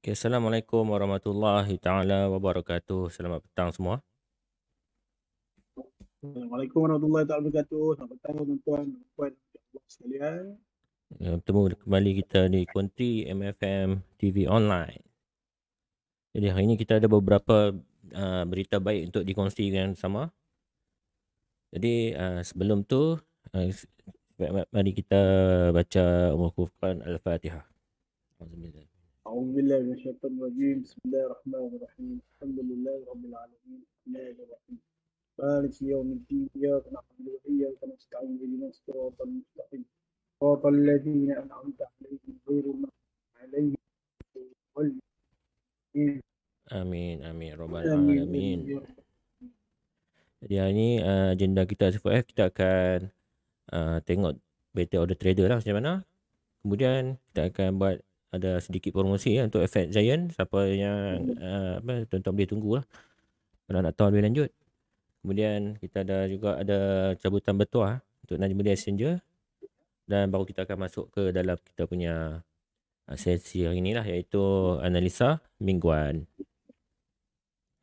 Okay, Assalamualaikum warahmatullahi taala wabarakatuh. Selamat petang semua. Assalamualaikum warahmatullahi taala wabarakatuh. Selamat petang tuan-tuan dan puan sekalian. Ya, bertemu kembali kita di Kuanti MFM TV Online. Jadi hari ini kita ada beberapa uh, berita baik untuk dikongsikan sama. Jadi uh, sebelum tu uh, mari kita baca Umar Kufan Al-Fatihah. Alhamdulillah. أعوذ بالله من الشيطان الرجيم بسم الله الرحمن الرحيم الحمد لله رب العالمين الرحمن الرحيم مالك يوم الدين إياك نعبد وإياك نستعين اهدنا الصراط المستقيم صراط الذين أنعمت عليهم غير المغضوب عليهم ولا آمين آمين رب العالمين Yang ni uh, agenda kita SFF kita akan uh, tengok Better Order Trader lah macam mana Kemudian kita akan buat ada sedikit promosi ya untuk Effect Giant siapa yang uh, apa tuan-tuan boleh tunggulah kalau nak tahu lebih lanjut kemudian kita ada juga ada cabutan bertuah ya untuk Najmul Messenger dan baru kita akan masuk ke dalam kita punya eh, sesi hari inilah iaitu analisa mingguan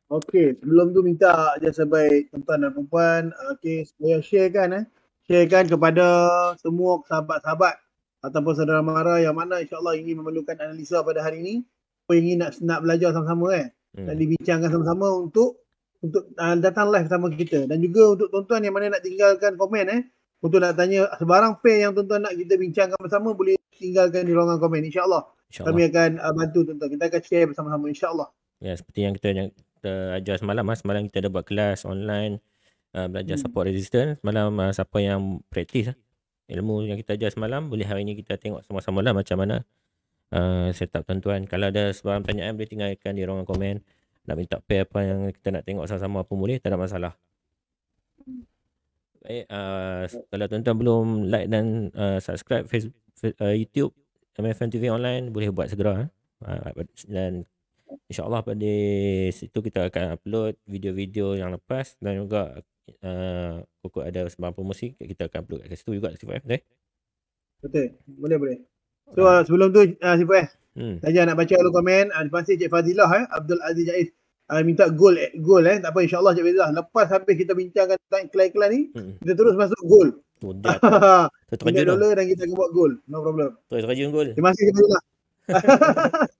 Okey, sebelum tu minta jasa baik tuan-tuan dan puan-puan eh, okey supaya share kan eh. Share kan kepada semua sahabat-sahabat ataupun saudara mara yang mana insyaallah ingin memerlukan analisa pada hari ini pun ingin nak nak belajar sama-sama kan hmm. dan dibincangkan sama-sama untuk untuk uh, datang live sama kita dan juga untuk tuan-tuan yang mana nak tinggalkan komen eh untuk nak tanya sebarang pair yang tuan-tuan nak kita bincangkan bersama boleh tinggalkan di ruangan komen insyaallah Insya kami akan uh, bantu tuan-tuan kita akan share bersama-sama insyaallah ya seperti yang kita yang kita ajar semalam ah semalam kita ada buat kelas online uh, belajar hmm. support hmm. resistance malam uh, siapa yang praktis ah ilmu yang kita ajar semalam boleh hari ini kita tengok sama-sama lah macam mana uh, setup tuan-tuan kalau ada sebarang pertanyaan boleh tinggalkan di ruangan komen nak minta pair apa yang kita nak tengok sama-sama apa boleh tak ada masalah baik uh, kalau tuan-tuan belum like dan uh, subscribe Facebook, uh, YouTube MFM TV online boleh buat segera eh? uh, dan insyaAllah pada situ kita akan upload video-video yang lepas dan juga pokok eh, ada sebarang promosi kita akan upload kat situ juga CFF eh betul boleh boleh so uh, sebelum tu uh, ah, CFF eh? hmm. saja nak baca dulu komen uh, terima kasih Cik Fazilah eh Abdul Aziz Jaiz uh, minta gol eh, gol eh tak apa insyaallah Cik Fazilah lepas habis kita bincangkan tentang iklan-iklan ni hmm. kita terus masuk gol Tu dia. Tu dan kita akan buat Terus raja gol. Terima kasih kita juga.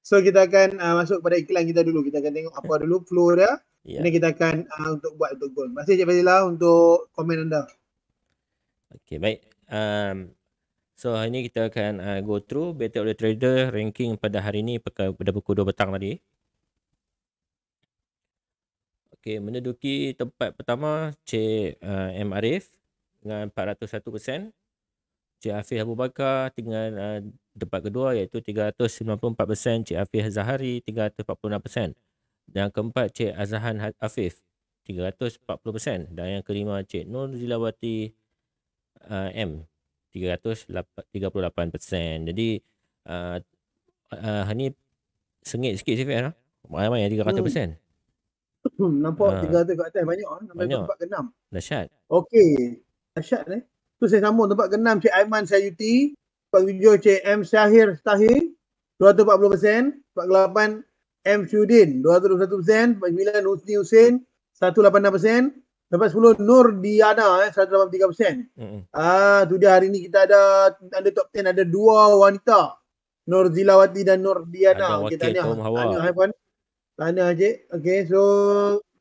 So kita akan uh, masuk pada iklan kita dulu. Kita akan tengok apa dulu flow dia. Yeah. Ini kita akan uh, untuk buat untuk gol. Masih Cik Fazila untuk komen anda. Okay, baik. Um, so hari ini kita akan uh, go through beta oleh trader ranking pada hari ini pada pukul 2 petang tadi. Okay, menduduki tempat pertama C uh, M. Arif dengan 401%. C Hafiz Abu Bakar dengan tempat kedua iaitu 394% Cik Afif Zahari 346% yang keempat Cik Azhan ha- Afif 340% dan yang kelima Cik Nur Zilawati uh, M 338%. Jadi uh, uh, ini sengit sikit Cik Fian. Eh? Ramai-ramai yang 300%. Hmm. Nampak ha. Ah. 300 kat atas banyak. Ah. Nampak banyak. tempat ke-6. Dahsyat. Okey. Dahsyat eh. Tu saya sambung tempat ke-6 Cik Aiman Sayuti. 47 CM Syahir Tahir 240% 48 M Syudin 221% 49 Husni Husin 186% lepas 10 Nur Diana eh, 183%. Hmm. Ah tu dia hari ni kita ada ada top 10 ada dua wanita. Nur Zilawati dan Nur Diana. Okey tanya. Tanya hai puan. Tanya aje. Okey so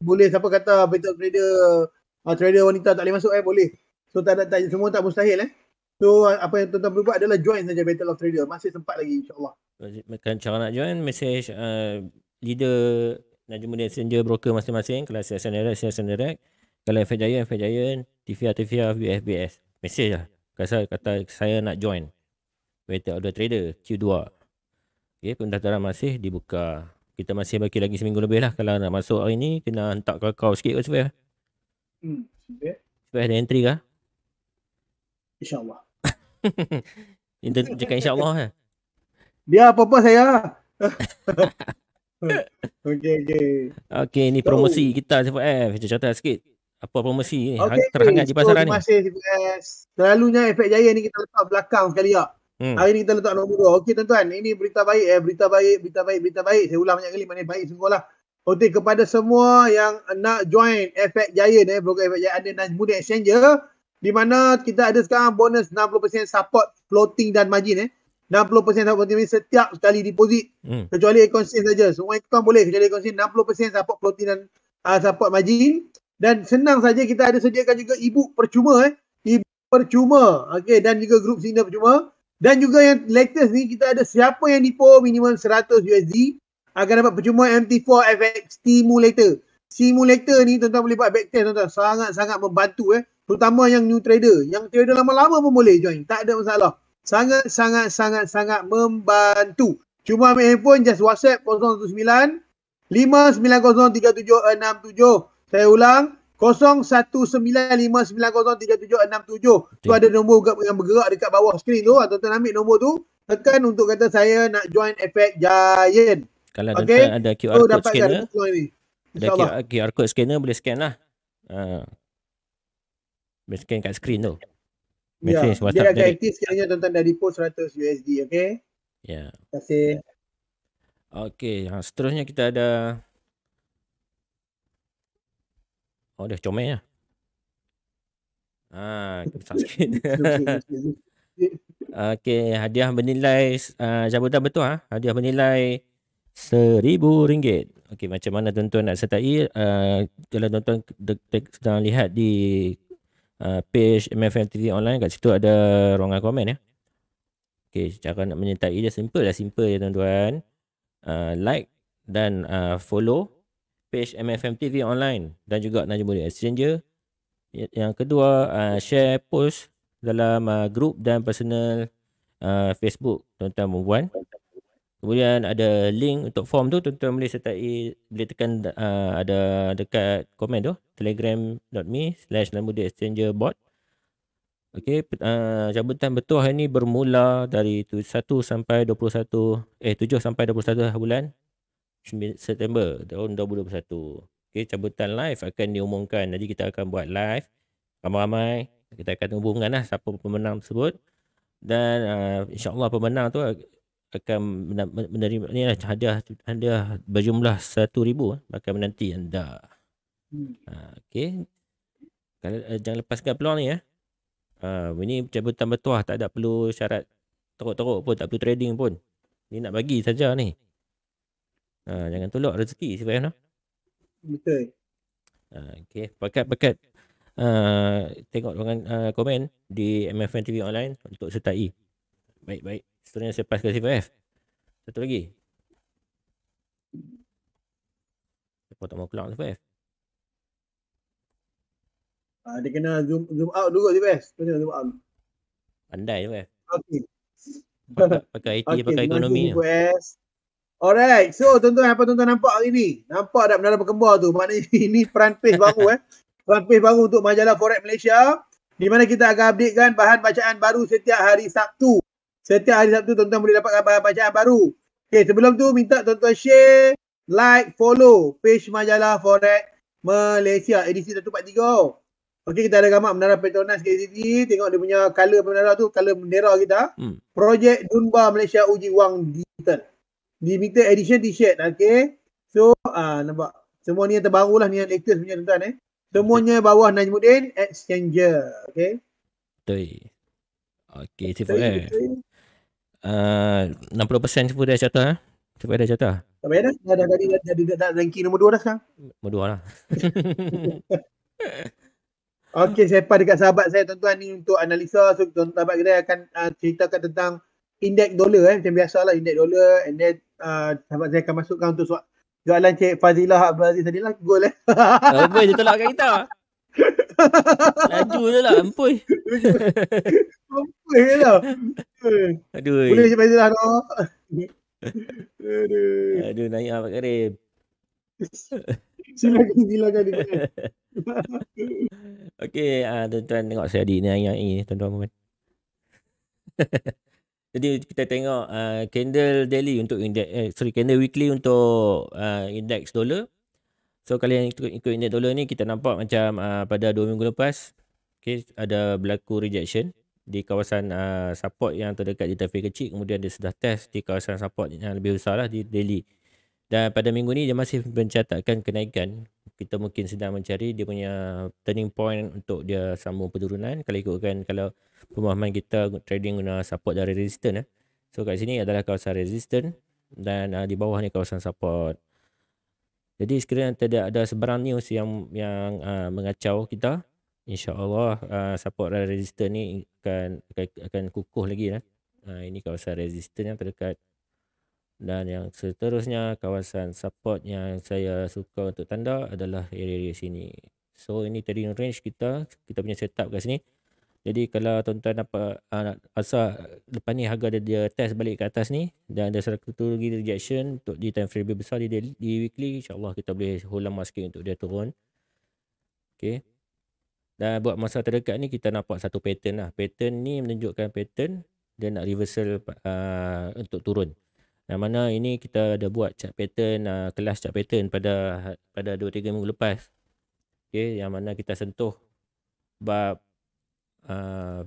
boleh siapa kata betul trader uh, trader wanita tak boleh masuk eh boleh. So tak ada tak, semua tak mustahil eh. So apa yang tuan-tuan perlu buat adalah join saja Battle of Trader. Masih sempat lagi insyaallah. allah Macam cara nak join message uh, leader Najmuddin Messenger broker masing-masing kelas SSN Direct, SSN Direct. Kalau FF Jaya, FF Jaya, TVA, TVA, BFBS. Message lah. Kata, kata saya nak join. Better Order Trader, Q2. Okay, pendaftaran masih dibuka. Kita masih bagi lagi seminggu lebih lah. Kalau nak masuk hari ni, kena hantar kau kau sikit ke Sufair? Hmm, ada entry kah? InsyaAllah. Intern cakap Allah kan? Eh? Dia apa-apa saya. Okey okey. Okey ni so, promosi kita CFF. Cuma cerita sikit. Apa promosi ni? Okay, Terhangat di pasaran ni. Terima kasih CFF. Selalunya efek jaya ni kita letak belakang sekali ya. Hmm. Hari ni kita letak nombor 2. Okey tuan-tuan. Ini berita baik eh. Berita baik, berita baik, berita baik. Saya ulang banyak kali. Mana baik semua lah. Okey kepada semua yang nak join efek jaya ni. Eh, program efek jaya ada najmudin exchange exchanger di mana kita ada sekarang bonus 60% support floating dan margin eh 60% support margin setiap sekali deposit hmm. kecuali account sin saja semua account boleh kecuali account sin 60% support floating dan uh, support margin dan senang saja kita ada sediakan juga ibu percuma eh ibu percuma okey dan juga grup senior percuma dan juga yang latest ni kita ada siapa yang dipo minimum 100 USD akan dapat percuma MT4 FX simulator simulator ni tuan-tuan boleh buat backtest tuan-tuan sangat-sangat membantu eh terutama yang new trader yang trader lama-lama pun boleh join tak ada masalah sangat sangat sangat sangat membantu cuma ambil handphone just whatsapp 019 5903767 saya ulang 019-5903767 Tu ada nombor yang bergerak dekat bawah skrin tu atau tuan ambil nombor tu Tekan untuk kata saya nak join Efek Giant Kalau okay. ada QR so, oh, Code scanner ada QR Code scanner boleh scan lah ha. Mesin kat screen tu. Ya, Message yeah. WhatsApp dia. Dia aktif sekiranya tuan-tuan dah deposit 100 USD, okey? Ya. Yeah. Terima kasih. Okey, ha, seterusnya kita ada Oh, dah comel ya. Ah, kita sakit. okey, hadiah bernilai uh, jabatan betul ah, ha? hadiah bernilai RM1,000. Okey, macam mana tuan-tuan nak sertai? Uh, kalau tuan-tuan sedang lihat di Uh, page MFM TV online kat situ ada ruangan komen ya. Okey, cara nak menyertai dia simple lah, simple ya tuan-tuan. Uh, like dan uh, follow page MFM TV online dan juga Najmudin Exchanger. Yang kedua, uh, share post dalam uh, group dan personal uh, Facebook tuan-tuan dan puan. Kemudian ada link untuk form tu tuan-tuan boleh sertai boleh tekan uh, ada dekat komen tu telegram.me slash lambuda exchanger bot Okay, uh, cabutan bertuah ini bermula dari 1 sampai 21 eh 7 sampai 21 bulan September tahun 2021 Okay, cabutan live akan diumumkan Nanti kita akan buat live ramai-ramai kita akan hubungkan lah siapa pemenang tersebut dan uh, insyaAllah pemenang tu akan menerima ni lah hadiah hadiah berjumlah satu ribu eh, akan menanti anda. Hmm. Ha, okay. Eh, jangan lepaskan peluang ni ya. Eh. Uh, ini cabutan bertuah tak ada perlu syarat teruk-teruk pun tak perlu trading pun. Ni nak bagi saja ni. Uh, jangan tolak rezeki si Fahim no? Betul. Uh, ha, okay. Pakat-pakat uh, tengok dengan komen di MFN TV online untuk sertai. Uh, Baik, baik. Seterusnya saya pass ke F? Satu lagi. Siapa tak mau keluar CVF? Ah, dia kena zoom zoom out dulu F? Kena zoom out. Pandai F? Okay. Pakai IT, okay, pakai ekonomi. Alright. So, tuan-tuan apa tuan-tuan nampak hari ni? Nampak dah benar berkembar tu. Maknanya ini front page baru eh. Front page baru untuk majalah Forex Malaysia. Di mana kita akan update bahan bacaan baru setiap hari Sabtu setiap hari Sabtu tuan-tuan boleh dapatkan bacaan baru. Okey, sebelum tu minta tuan-tuan share, like, follow page majalah Forex Malaysia edisi 143. Okey, kita ada gambar menara Petronas kat sini. Tengok dia punya color menara tu, color bendera kita. Hmm. Projek Dunba Malaysia Uji Wang Digital. Limited edition t-shirt, okey. So, ah uh, nampak. Semua ni yang terbaru lah ni yang latest punya tuan-tuan eh. Semuanya bawah najmudin Exchanger, okey. Betul. Okey, cepat eh. Tui uh, 60% semua dah jatuh eh? Cepat dah jatuh Tak payah dah Dah dah dah dah, dah, dah, ranking nombor 2 dah sekarang Nombor 2 lah Okay sepa dekat sahabat saya tuan-tuan ni untuk analisa So tuan-tuan sahabat kita akan uh, ceritakan tentang Indeks dolar eh macam biasa indeks dolar And then uh, sahabat saya akan masukkan untuk soalan Soalan Cik Fazilah Abdul Aziz tadi lah Goal eh Apa je tolak kat kita Laju je lah Ampun Ampun je lah Aduh Boleh cepat je lah no. Aduh Aduh naik lah Pak Karim Silakan silakan Okay uh, ah, Tuan-tuan tengok saya di ni Ayah ini Tuan-tuan Jadi kita tengok uh, candle daily untuk index, eh, sorry candle weekly untuk uh, index dollar So kalau yang ikut, ikut index dollar ni kita nampak macam uh, pada 2 minggu lepas okay, ada berlaku rejection di kawasan uh, support yang terdekat di tepi kecil kemudian dia sudah test di kawasan support yang lebih besar lah di daily dan pada minggu ni dia masih mencatatkan kenaikan kita mungkin sedang mencari dia punya turning point untuk dia sambung penurunan kalau ikutkan kalau pemahaman kita trading guna support dari resistance eh. so kat sini adalah kawasan resistance dan uh, di bawah ni kawasan support jadi sekiranya tidak ada sebarang news yang yang uh, mengacau kita, insyaallah uh, support dari resistor ni akan akan, akan kukuh lagi lah. Uh, ini kawasan resistor yang terdekat dan yang seterusnya kawasan support yang saya suka untuk tanda adalah area-area sini. So ini tadi range kita kita punya setup kat sini. Jadi kalau tuan-tuan dapat uh, ah, rasa lepas ni harga dia, dia test balik ke atas ni dan ada satu lagi rejection untuk di time frame lebih besar di, daily, di weekly insyaAllah kita boleh hold lama sikit untuk dia turun. Okay. Dan buat masa terdekat ni kita nampak satu pattern lah. Pattern ni menunjukkan pattern dia nak reversal uh, untuk turun. Yang mana ini kita ada buat chart pattern, uh, kelas chart pattern pada pada 2-3 minggu lepas. Okay, yang mana kita sentuh bab uh,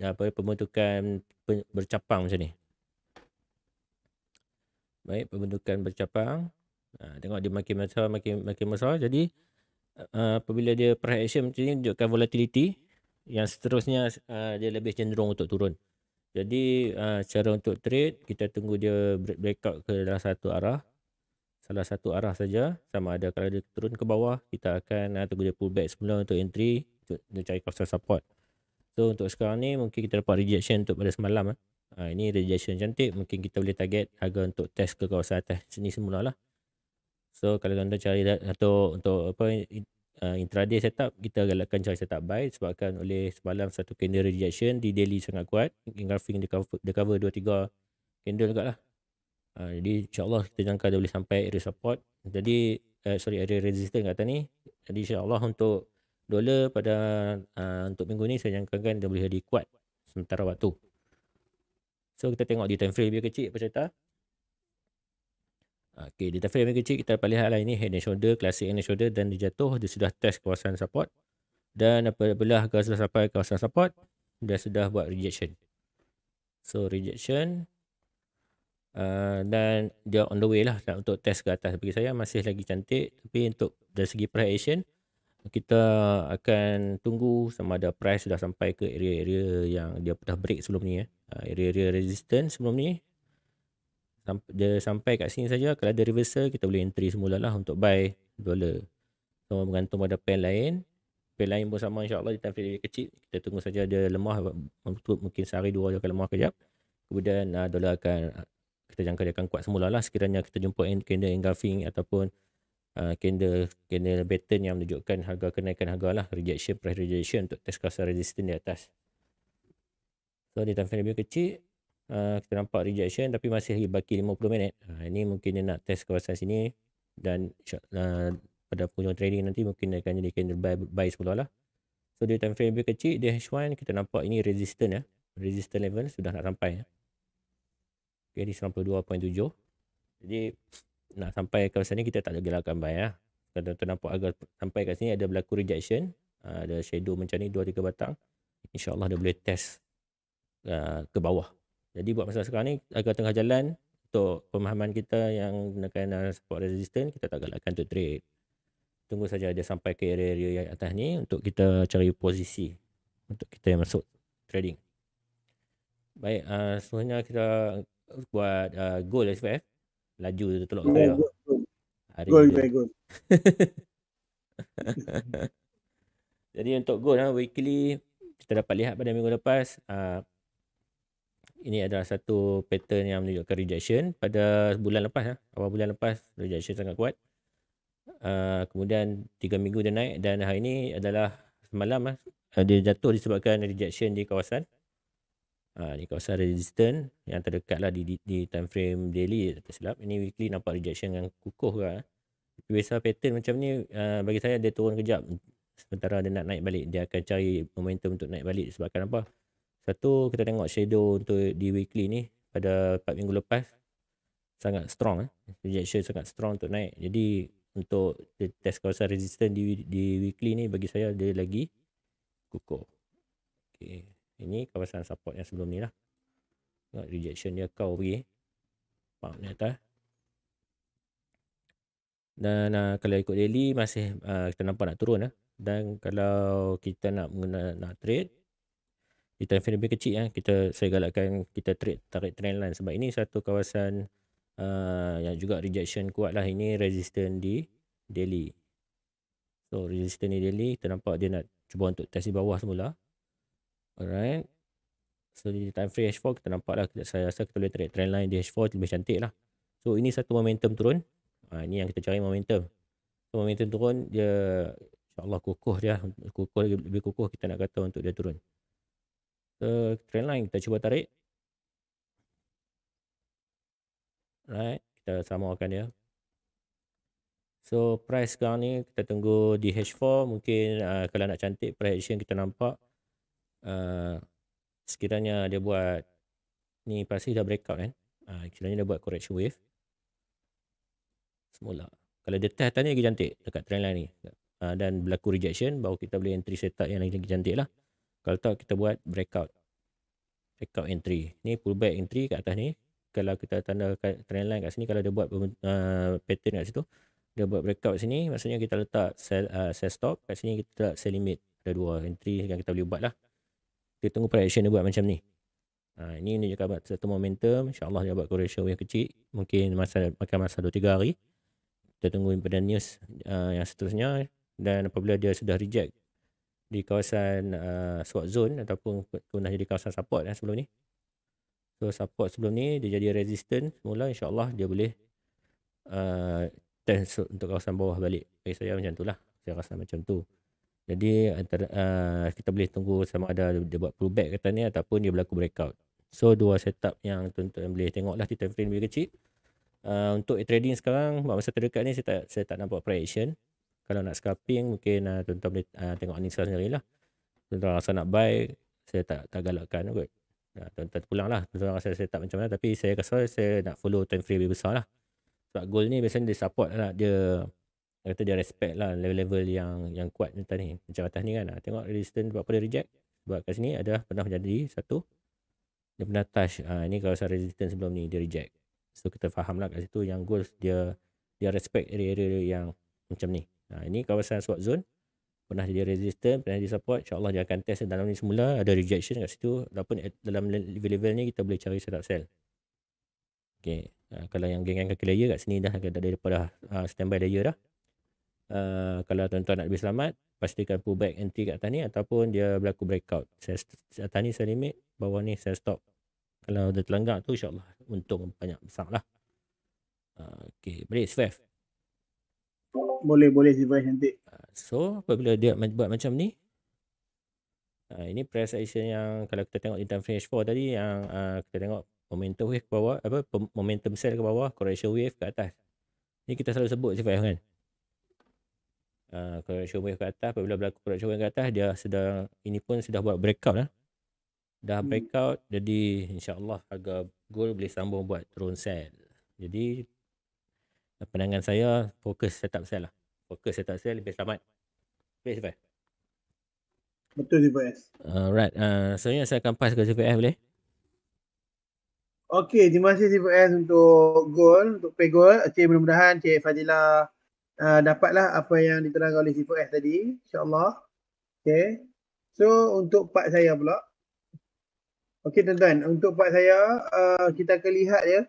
apa pembentukan bercapang macam ni. Baik, pembentukan bercapang. Uh, tengok dia makin besar, makin makin besar. Jadi uh, apabila dia perhiasan macam ni menunjukkan volatility yang seterusnya uh, dia lebih cenderung untuk turun. Jadi uh, cara untuk trade kita tunggu dia break breakout ke dalam satu arah salah satu arah saja sama ada kalau dia turun ke bawah kita akan uh, tunggu dia pullback back semula untuk entry untuk, untuk cari kawasan support So untuk sekarang ni mungkin kita dapat rejection untuk pada semalam. Eh. Ha, ini rejection cantik. Mungkin kita boleh target harga untuk test ke kawasan atas sini semula lah. So kalau tuan-tuan cari atau untuk apa uh, intraday setup, kita galakkan cari setup buy sebabkan oleh semalam satu candle rejection di daily sangat kuat. Engraving dia cover, dia cover 2-3 candle juga lah. Ha, jadi insyaAllah kita jangka dia boleh sampai area support. Jadi, uh, sorry area resistance kat atas ni. Jadi insyaAllah untuk dolar pada uh, untuk minggu ni saya jangkakan dia boleh jadi kuat sementara waktu. So kita tengok di time frame lebih kecil apa cerita. Okay, di time frame lebih kecil kita dapat lihat lah ini head and shoulder, classic head and shoulder dan dia jatuh. Dia sudah test kawasan support. Dan apabila kawasan sudah sampai kawasan support, dia sudah buat rejection. So rejection uh, dan dia on the way lah untuk test ke atas. Bagi saya masih lagi cantik tapi untuk dari segi price action, kita akan tunggu sama ada price sudah sampai ke area-area yang dia dah break sebelum ni ya. Area-area resistance sebelum ni. Sampai dia sampai kat sini saja kalau ada reversal kita boleh entry semula lah untuk buy dollar. Sama bergantung pada pen lain. Pen lain pun sama Insyaallah allah di time frame kecil kita tunggu saja dia lemah untuk mungkin sehari dua dia akan lemah kejap. Kemudian ah, dollar akan ah, kita jangka dia akan kuat semula lah sekiranya kita jumpa candle engulfing ataupun Ah, candle candle pattern yang menunjukkan harga kenaikan harga lah rejection price rejection untuk test kawasan resistance di atas so di time frame lebih kecil uh, kita nampak rejection tapi masih lagi baki 50 minit uh, ini mungkin dia nak test kawasan sini dan uh, pada punya trading nanti mungkin akan jadi candle buy, buy semula lah so di time frame lebih kecil di H1 kita nampak ini resistance ya resistance level sudah nak sampai ya. Okay, di 92.7 jadi nak sampai ke sana kita tak ada gerakan bayar ah. kalau tuan-tuan nampak agar sampai kat sini ada berlaku rejection ah, ada shadow macam ni 2-3 batang insyaAllah dia boleh test uh, ke bawah jadi buat masa sekarang ni agar tengah jalan untuk pemahaman kita yang gunakan support resistance kita tak galakkan to trade tunggu saja dia sampai ke area-area yang atas ni untuk kita cari posisi untuk kita yang masuk trading baik uh, sebenarnya kita buat uh, goal SPF laju tu tolak oh, saya. Hari goal, goal, goal. Jadi untuk goal ah weekly kita dapat lihat pada minggu lepas uh, ini adalah satu pattern yang menunjukkan rejection pada bulan lepas ah. Awal bulan lepas rejection sangat kuat. Uh, kemudian 3 minggu dia naik dan hari ini adalah semalam ah uh, dia jatuh disebabkan rejection di kawasan Ha, kau kawasan resistant yang terdekat lah di, di, di time frame daily tak silap. Ini weekly nampak rejection yang kukuh ke. Lah. Biasa pattern macam ni uh, bagi saya dia turun kejap. Sementara dia nak naik balik. Dia akan cari momentum untuk naik balik sebabkan apa. Satu kita tengok shadow untuk di weekly ni pada 4 minggu lepas. Sangat strong. Eh. Rejection sangat strong untuk naik. Jadi untuk test kawasan resistant di, di weekly ni bagi saya dia lagi kukuh. Okay. Ini kawasan support yang sebelum ni lah. Tengok rejection dia kau pergi. Pump ni atas. Dan uh, kalau ikut daily masih uh, kita nampak nak turun lah. Dan kalau kita nak mengena, nak trade. Di time frame lebih kecil ya. Kita saya galakkan kita trade tarik trend line. Sebab ini satu kawasan uh, yang juga rejection kuat lah. Ini resistant di daily. So resistant di daily kita nampak dia nak cuba untuk test di bawah semula. Alright. So di time frame H4 kita nampak lah. Saya rasa kita boleh tarik trend line di H4 lebih cantik lah. So ini satu momentum turun. Ha, ini yang kita cari momentum. So, momentum turun dia insyaAllah kukuh dia. Kukuh lagi lebih kukuh kita nak kata untuk dia turun. So trend line kita cuba tarik. Alright. Kita samakan dia. So price sekarang ni kita tunggu di H4. Mungkin uh, kalau nak cantik price action kita nampak. Eh, sekiranya dia buat ni pasti dah breakout kan uh, sekiranya dia buat correction wave semula kalau dia test tadi lagi cantik dekat trend line ni uh, dan berlaku rejection baru kita boleh entry setup yang lagi cantik lah kalau tak kita buat breakout out entry ni pullback entry kat atas ni kalau kita tanda kat line kat sini kalau dia buat uh, pattern kat situ dia buat breakout sini maksudnya kita letak sell, uh, sell stop kat sini kita letak sell limit ada dua entry yang kita boleh buat lah kita tunggu production dia buat macam ni. Ha, ini dia cakap buat satu momentum. InsyaAllah dia buat correction yang kecil. Mungkin masa makan masa 2-3 hari. Kita tunggu pada news uh, yang seterusnya. Dan apabila dia sudah reject di kawasan uh, swap zone ataupun pernah jadi kawasan support eh, sebelum ni. So support sebelum ni dia jadi resistant semula insyaAllah dia boleh uh, test untuk kawasan bawah balik. Bagi saya macam tu lah. Saya rasa macam tu. Jadi antara uh, kita boleh tunggu sama ada dia buat pullback kata ni ataupun dia berlaku breakout. So dua setup yang tuan-tuan boleh tengoklah di time frame lebih kecil. Uh, untuk trading sekarang buat masa terdekat ni saya tak saya tak nampak preaction. Kalau nak scalping mungkin uh, tuan-tuan boleh uh, tengok ni sendiri lah. Tuan-tuan rasa nak buy saya tak tak galakkan kot. Uh, tuan-tuan pulang lah. Tuan-tuan rasa saya tak macam mana tapi saya rasa saya nak follow time frame lebih besar lah. Sebab goal ni biasanya dia support lah. Dia kata dia respect lah level-level yang yang kuat ni tadi. Macam atas ni kan. Ah, tengok resistance buat pada reject. Buat kat sini adalah pernah jadi satu. Dia pernah touch. Ha, ini kawasan resistance sebelum ni dia reject. So kita faham lah kat situ yang goals dia dia respect area-area yang macam ni. Ha, ini kawasan swap zone. Pernah jadi resistance, pernah jadi support. InsyaAllah dia akan test dalam ni semula. Ada rejection kat situ. Walaupun dalam level-level ni kita boleh cari setup sell. Okay. Ha, kalau yang geng-geng kaki layer kat sini dah. Dah daripada ha, standby layer dah. Uh, kalau tuan-tuan nak lebih selamat, pastikan pullback anti kat atas ni ataupun dia berlaku breakout. Saya atas ni saya limit, bawah ni saya stop. Kalau dia terlanggar tu insyaAllah untung banyak besar lah. Uh, ah, okay, boleh Svef? Boleh, boleh Svef nanti. Ah, so, apabila dia buat macam ni, Uh, ini price action yang kalau kita tengok di time finish 4 tadi yang uh, kita tengok momentum wave ke bawah apa momentum sell ke bawah correction wave ke atas. Ni kita selalu sebut sifat kan. Ah, correction wave ke atas apabila berlaku correction wave ke atas dia sedang ini pun sudah buat breakout lah. dah hmm. breakout jadi insya Allah harga gold boleh sambung buat turun sell jadi pandangan saya fokus setup sell lah fokus setup sell lebih selamat please Fai betul ni Fai alright uh, sebenarnya saya akan pass ke CPF boleh Okey, terima kasih CPS untuk gol, untuk pay gol. Okey, mudah-mudahan Cik Fadila Ah, dapatlah apa yang diterangkan oleh c 4 tadi. InsyaAllah. Okay. So untuk part saya pula. Okay tuan-tuan. Untuk part saya uh, kita akan lihat ya.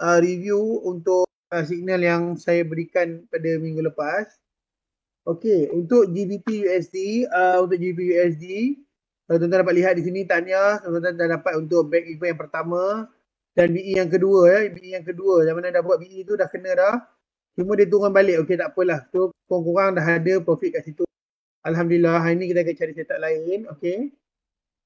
Uh, review untuk uh, signal yang saya berikan pada minggu lepas. Okay. Untuk GBP USD. Uh, untuk GBP USD. Kalau tuan-tuan dapat lihat di sini tanya. Tuan-tuan dah dapat untuk back event yang pertama. Dan BE yang kedua ya. BE yang kedua. Zaman mana dah buat BE tu dah kena dah. Cuma dia turun balik. Okey tak apalah. So kurang-kurang dah ada profit kat situ. Alhamdulillah hari ni kita akan cari setup lain. Okey.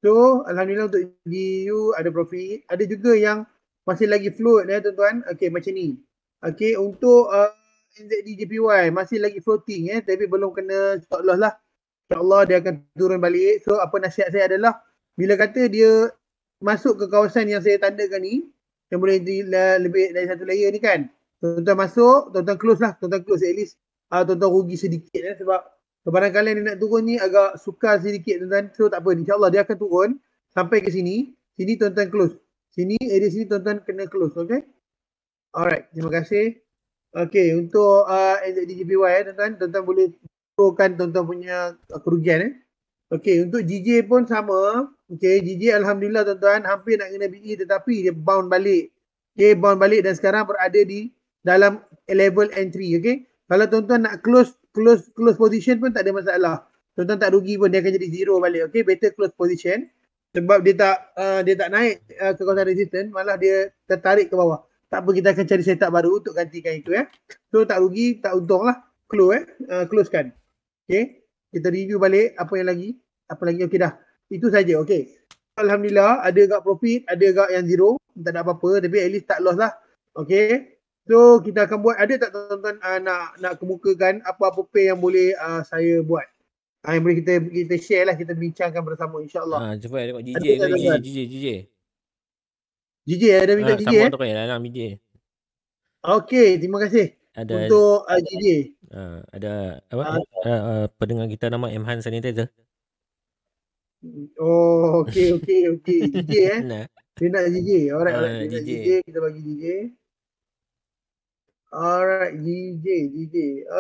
So Alhamdulillah untuk GU ada profit. Ada juga yang masih lagi float ya tuan-tuan. Okey macam ni. Okey untuk uh, NZD GPY masih lagi floating ya. Tapi belum kena stop loss lah. InsyaAllah dia akan turun balik. So apa nasihat saya adalah bila kata dia masuk ke kawasan yang saya tandakan ni yang boleh di, lebih dari satu layer ni kan tuan-tuan masuk, tuan-tuan close lah, tuan-tuan close at least uh, tuan-tuan rugi sedikit eh, sebab kebanyakan kalian dia nak turun ni agak suka sedikit tuan-tuan so tak apa insyaAllah dia akan turun sampai ke sini sini tuan-tuan close sini area sini tuan-tuan kena close okay alright terima kasih okay untuk uh, ah, DJPY eh, tuan-tuan tuan-tuan boleh turunkan tuan-tuan punya ah, kerugian eh okay untuk GJ pun sama okay GJ Alhamdulillah tuan-tuan hampir nak kena BE tetapi dia bound balik okay bound balik dan sekarang berada di dalam level entry okey kalau tuan-tuan nak close close close position pun tak ada masalah tuan-tuan tak rugi pun dia akan jadi zero balik okey better close position sebab dia tak uh, dia tak naik uh, ke kawasan resistance malah dia tertarik ke bawah tak apa kita akan cari setup baru untuk gantikan itu ya so tak rugi tak untung lah close eh uh, close kan okey kita review balik apa yang lagi apa lagi okey dah itu saja okey Alhamdulillah ada agak profit, ada agak yang zero. Tak ada apa-apa tapi at least tak loss lah. Okay. So kita akan buat ada tak tuan-tuan uh, nak nak kemukakan apa-apa pay yang boleh uh, saya buat. Ah uh, boleh kita kita share lah kita bincangkan bersama insya-Allah. Ha cuba tengok DJ DJ DJ DJ. DJ ada minta DJ ah, ha, Sama eh? tu kan dalam Okey, terima kasih. Ada untuk uh, DJ. Ha, ada apa? Uh, ada, uh, pendengar kita nama Emhan Sanitizer. Oh, okey okey okey. DJ eh. Nah. Dia nak DJ. Alright, uh, alright. DJ. Kita bagi DJ. Alright, GJ, GJ.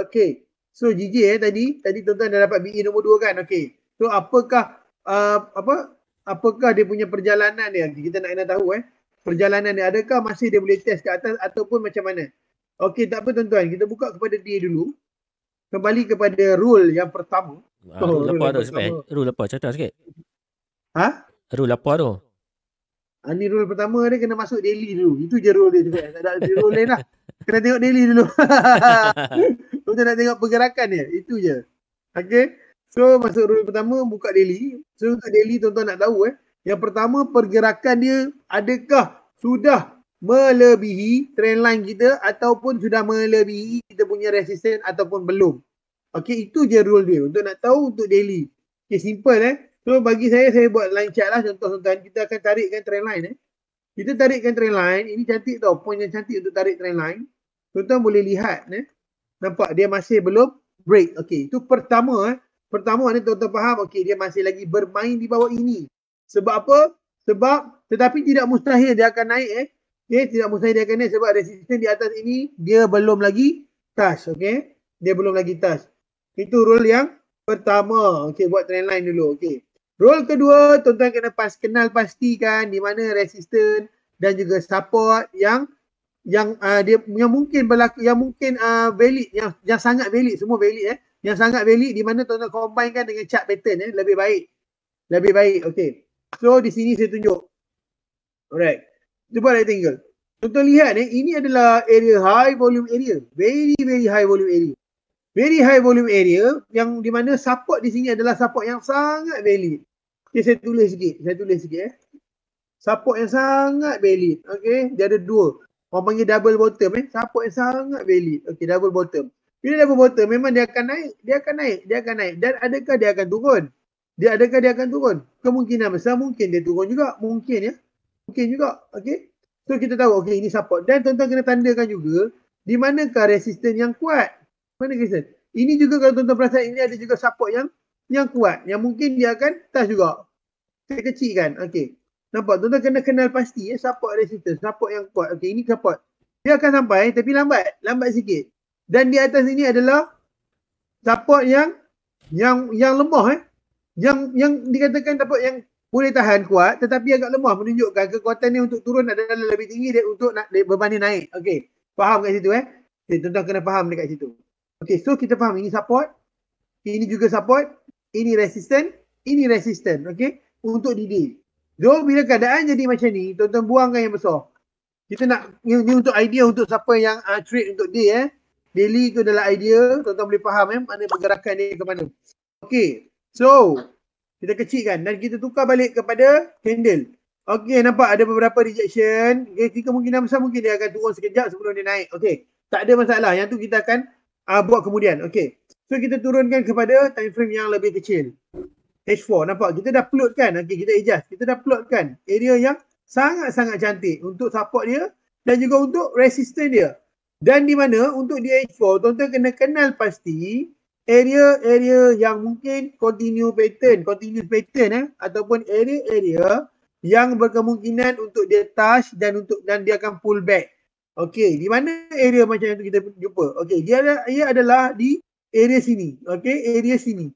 Okay. So GJ eh tadi, tadi tuan-tuan dah dapat BE nombor 2 kan? Okay. So apakah uh, apa apakah dia punya perjalanan dia? Kita nak nak tahu eh. Perjalanan dia adakah masih dia boleh test ke atas ataupun macam mana? Okay, tak apa tuan-tuan. Kita buka kepada dia dulu. Kembali kepada rule yang pertama. Ha, rule oh, apa tu Rule apa? Catat sikit. Ha? Rule apa tu? Ali rule pertama dia kena masuk daily dulu. Itu je rule dia juga. Tak ada rule lain lah. Kena tengok daily dulu. Kita nak tengok pergerakan dia. Itu je. Okay. So masuk rule pertama buka daily. So untuk daily tuan-tuan nak tahu eh. Yang pertama pergerakan dia adakah sudah melebihi trend line kita ataupun sudah melebihi kita punya resistance ataupun belum. Okay itu je rule dia untuk nak tahu untuk daily. Okay simple eh. So bagi saya, saya buat line chart lah contoh-contoh. Kita akan tarikkan trend line eh. Kita tarikkan trend line. Ini cantik tau. Point yang cantik untuk tarik trend line. Tuan-tuan boleh lihat eh. Nampak dia masih belum break. Okay. Itu pertama eh. Pertama ni tuan-tuan faham. Okay. Dia masih lagi bermain di bawah ini. Sebab apa? Sebab tetapi tidak mustahil dia akan naik eh. Okay. Tidak mustahil dia akan naik sebab resistance di atas ini dia belum lagi touch. Okay. Dia belum lagi touch. Itu rule yang pertama. Okay. Buat trend line dulu. Okay. Rule kedua, tuan-tuan kena pas kenal pastikan di mana resisten dan juga support yang yang uh, dia yang mungkin berlaku yang mungkin uh, valid yang yang sangat valid semua valid eh yang sangat valid di mana tuan-tuan combine kan dengan chart pattern eh lebih baik lebih baik okey so di sini saya tunjuk alright cuba rectangle tuan-tuan lihat eh ini adalah area high volume area very very high volume area very high volume area yang di mana support di sini adalah support yang sangat valid Okay, saya tulis sikit. Saya tulis sikit eh. Support yang sangat valid. Okay. Dia ada dua. Orang panggil double bottom eh. Support yang sangat valid. Okay, double bottom. Bila double bottom, memang dia akan naik. Dia akan naik. Dia akan naik. Dan adakah dia akan turun? Dia adakah dia akan turun? Kemungkinan besar mungkin dia turun juga. Mungkin ya. Mungkin juga. Okay. So, kita tahu. Okay, ini support. Dan tuan-tuan kena tandakan juga. Di manakah resisten yang kuat? Mana resisten? Ini juga kalau tuan-tuan perasan ini ada juga support yang yang kuat yang mungkin dia akan touch juga kecil kan okey nampak tuan-tuan kena kenal pasti ya support resistance support yang kuat okey ini support dia akan sampai tapi lambat lambat sikit dan di atas ini adalah support yang yang yang lemah eh yang yang dikatakan dapat yang boleh tahan kuat tetapi agak lemah menunjukkan kekuatan ni untuk turun adalah lebih tinggi dan untuk nak beban ni naik okey faham kat situ eh okay, tuan-tuan kena faham dekat situ okey so kita faham ini support ini juga support ini resisten, ini resisten, okey? Untuk didik. Jadi so, bila keadaan jadi macam ni, tuan-tuan buangkan yang besar. Kita nak, ni, ni untuk idea untuk siapa yang uh, ah, trade untuk day eh. Daily itu adalah idea, tuan-tuan boleh faham eh, mana pergerakan dia ke mana. Okay, so kita kecilkan dan kita tukar balik kepada candle. Okay, nampak ada beberapa rejection. Okay, jika mungkin besar mungkin dia akan turun sekejap sebelum dia naik. Okay, tak ada masalah. Yang tu kita akan uh, buat kemudian. Okay. So kita turunkan kepada time frame yang lebih kecil. H4 nampak kita dah plot kan. Okay, kita adjust. Kita dah plot kan area yang sangat-sangat cantik untuk support dia dan juga untuk resisten dia. Dan di mana untuk di H4 tuan-tuan kena kenal pasti area-area yang mungkin continue pattern, continue pattern eh ataupun area-area yang berkemungkinan untuk dia touch dan untuk dan dia akan pull back. Okey, di mana area macam yang kita jumpa? Okey, dia ada, ia adalah di area sini. okay. area sini.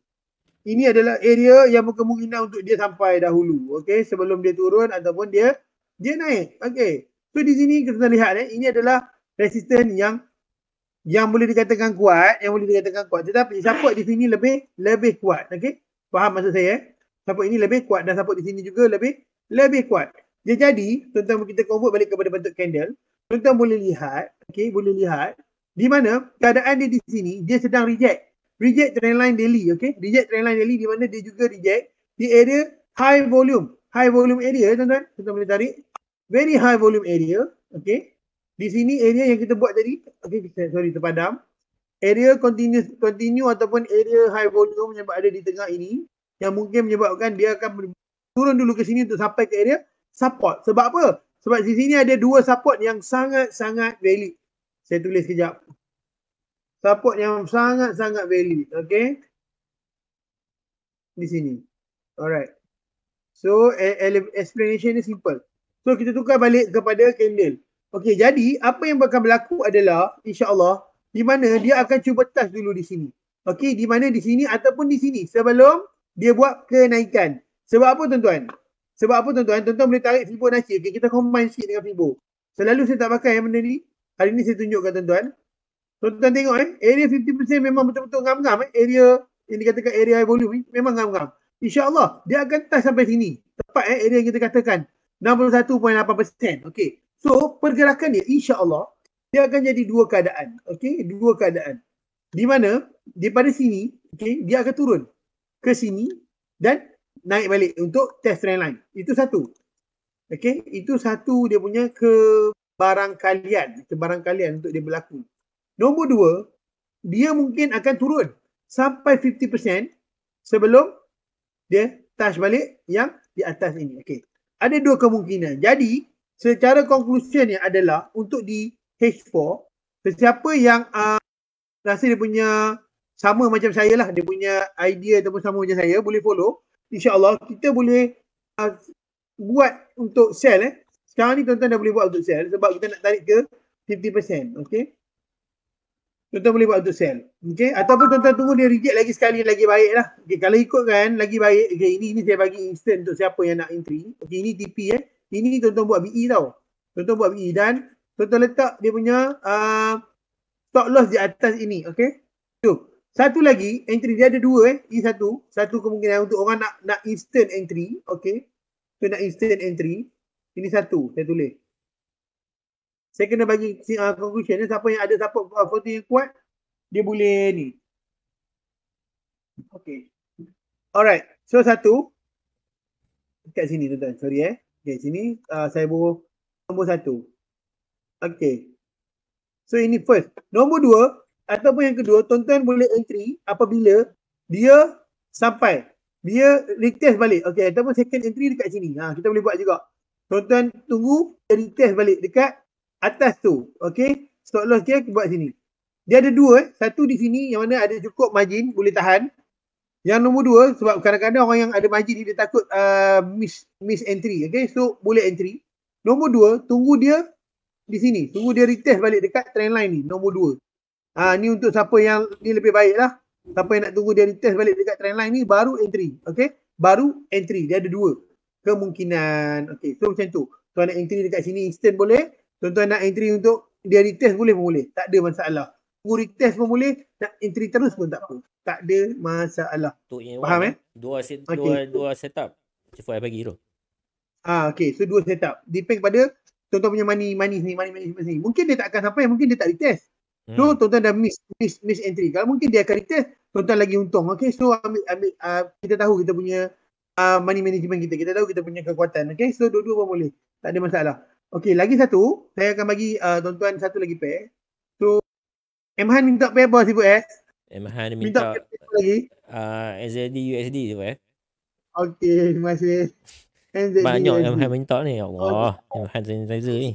Ini adalah area yang kemungkinan untuk dia sampai dahulu. okay. sebelum dia turun ataupun dia dia naik. okay. So di sini kita lihat eh ini adalah resisten yang yang boleh dikatakan kuat, yang boleh dikatakan kuat. Tetapi support di sini lebih lebih kuat. okay? Faham maksud saya eh? Support ini lebih kuat dan support di sini juga lebih lebih kuat. jadi, tentang kita convert balik kepada bentuk candle. tentang boleh lihat, okay? boleh lihat di mana keadaan dia di sini, dia sedang reject. Reject trend line daily, okay? Reject trend line daily di mana dia juga reject di area high volume. High volume area, tuan-tuan. Kita boleh tarik. Very high volume area, okay? Di sini area yang kita buat tadi, okay, sorry, terpadam. Area continuous, continue ataupun area high volume yang ada di tengah ini yang mungkin menyebabkan dia akan turun dulu ke sini untuk sampai ke area support. Sebab apa? Sebab di sini ada dua support yang sangat-sangat valid. Saya tulis kejap. Support yang sangat-sangat valid. Okay. Di sini. Alright. So e, explanation ni simple. So kita tukar balik kepada candle. Okay jadi apa yang akan berlaku adalah insyaAllah di mana dia akan cuba touch dulu di sini. Okay di mana di sini ataupun di sini sebelum dia buat kenaikan. Sebab apa tuan-tuan? Sebab apa tuan-tuan? Tuan-tuan boleh tarik Fibonacci. Okay kita combine sikit dengan Fibonacci. Selalu saya tak pakai yang benda ni. Hari ni saya tunjukkan tuan-tuan. Tuan-tuan tengok eh. Area 50% memang betul-betul ngam-ngam eh. Area yang dikatakan area high volume ni eh, memang ngam-ngam. InsyaAllah dia akan touch sampai sini. Tepat eh area yang kita katakan. 61.8%. Okay. So pergerakan dia insyaAllah dia akan jadi dua keadaan. Okay. Dua keadaan. Di mana daripada sini okay, dia akan turun ke sini dan naik balik untuk test trend line. Itu satu. Okay. Itu satu dia punya ke kebarangkalian kebarangkalian untuk dia berlaku nombor dua dia mungkin akan turun sampai 50% sebelum dia touch balik yang di atas ini okey ada dua kemungkinan jadi secara conclusion adalah untuk di H4 sesiapa yang uh, rasa dia punya sama macam saya lah dia punya idea ataupun sama macam saya boleh follow insyaallah kita boleh uh, buat untuk sell eh sekarang ni tuan-tuan dah boleh buat untuk sell sebab kita nak tarik ke 50%. Okay. Tuan-tuan boleh buat untuk sell. Okay. Ataupun tuan-tuan tunggu dia reject lagi sekali lagi baik lah. Okay. Kalau ikut kan lagi baik. Okay. Ini, ini saya bagi instant untuk siapa yang nak entry. Okay. Ini TP eh. Ini tuan-tuan buat BE tau. Tuan-tuan buat BE dan tuan-tuan letak dia punya uh, stop loss di atas ini. Okay. Tu. Satu lagi entry dia ada dua eh. Ini e satu. Satu kemungkinan untuk orang nak nak instant entry. Okay. Tuan nak instant entry. Ini satu saya tulis. Saya kena bagi uh, conclusion ni siapa yang ada support uh, voting yang kuat dia boleh ni. Okay. Alright. So satu kat sini tu tuan Sorry eh. Okay sini uh, saya bawa nombor satu. Okay. So ini first. Nombor dua ataupun yang kedua tuan boleh entry apabila dia sampai. Dia request balik. Okay. Ataupun second entry dekat sini. Ha, kita boleh buat juga. Tuan-tuan tunggu jadi test balik dekat atas tu. Okey. Stop loss dia buat sini. Dia ada dua. Satu di sini yang mana ada cukup margin boleh tahan. Yang nombor dua sebab kadang-kadang orang yang ada margin dia takut uh, miss miss entry. Okey. So boleh entry. Nombor dua tunggu dia di sini. Tunggu dia retest balik dekat trend line ni. Nombor dua. Uh, ni untuk siapa yang ni lebih baik lah. Siapa yang nak tunggu dia retest balik dekat trend line ni baru entry. Okey. Baru entry. Dia ada dua kemungkinan. Okey, so macam tu. Tuan nak entry dekat sini instant boleh. Tuan-tuan nak entry untuk dia retest boleh pun boleh. Tak ada masalah. Mau retest pun boleh, nak entry terus pun tak apa. Tak ada masalah. Tu Faham eh? Dua set okay. dua setup. Cepat saya bagi tu. Ah, okey. So dua setup. Depend pada tuan-tuan punya money money sini, money money sini. Mungkin dia tak akan sampai, mungkin dia tak retest. So hmm. tuan-tuan dah miss miss miss entry. Kalau mungkin dia akan retest, tuan-tuan lagi untung. Okey. So ambil ambil uh, kita tahu kita punya uh, money management kita. Kita tahu kita punya kekuatan. Okay, so dua-dua pun boleh. Tak ada masalah. Okay, lagi satu. Saya akan bagi uh, tuan-tuan satu lagi pair. So, Emhan minta pair apa sibuk eh? Emhan minta, pair lagi? Uh, ah, SZD USD sibuk eh? Okay, terima kasih. NZD, Banyak USD. Emhan minta ni. Ya Allah, okay. Oh. Emhan sanitizer ni.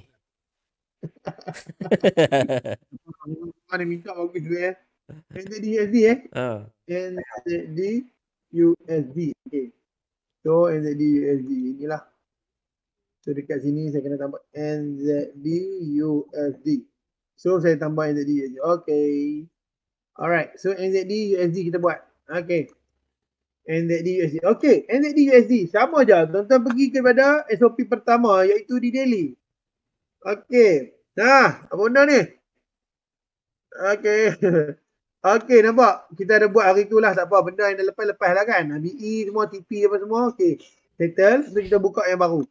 Mana minta bagus tu eh? NZD USD eh? Uh. NZD USD. Okay. So NZD USD ni lah. So dekat sini saya kena tambah NZD USD. So saya tambah NZD USD. Okay. Alright. So NZD USD kita buat. Okay. NZD USD. Okay. NZD USD. Sama je. Tonton pergi kepada SOP pertama iaitu di daily. Okay. Nah. Apa benda ni? Okay. Okey nampak kita ada buat hari itulah tak apa benda yang dah lepas-lepas lah kan. BE semua, TP apa semua. Okey. Settle. So kita buka yang baru.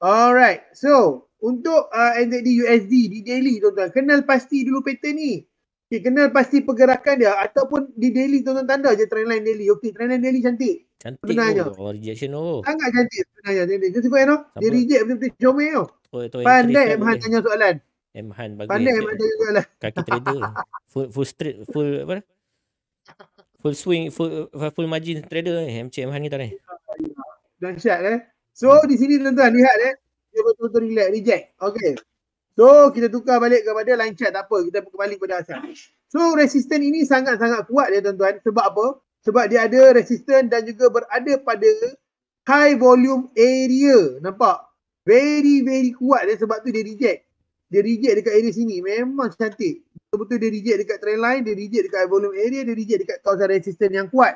Alright. So untuk uh, NZD USD di daily tuan-tuan. Kenal pasti dulu pattern ni. Okey kenal pasti pergerakan dia ataupun di daily tuan-tuan tanda je line daily. Okey line daily cantik. Cantik sebenarnya. Oh, rejection Oh. Sangat cantik sebenarnya. Dia, dia, dia, dia, dia reject betul-betul jomel tu. Pandai Emhan tanya soalan. Emhan eh, bagus. Pandai Emhan tanya soalan. Kaki trader. full full straight full apa dah? full swing full full margin trader ni eh. macam Han kita ni dan syat eh so hmm. di sini tuan-tuan lihat eh dia betul-betul relax reject Okay. so kita tukar balik kepada line chart tak apa kita balik kepada asal so resistant ini sangat-sangat kuat dia ya, tuan-tuan sebab apa sebab dia ada resistant dan juga berada pada high volume area nampak very very kuat dia ya. sebab tu dia reject dia reject dekat area sini memang cantik betul-betul dia reject dekat trend line, dia reject dekat volume area, dia reject dekat kawasan resistance yang kuat.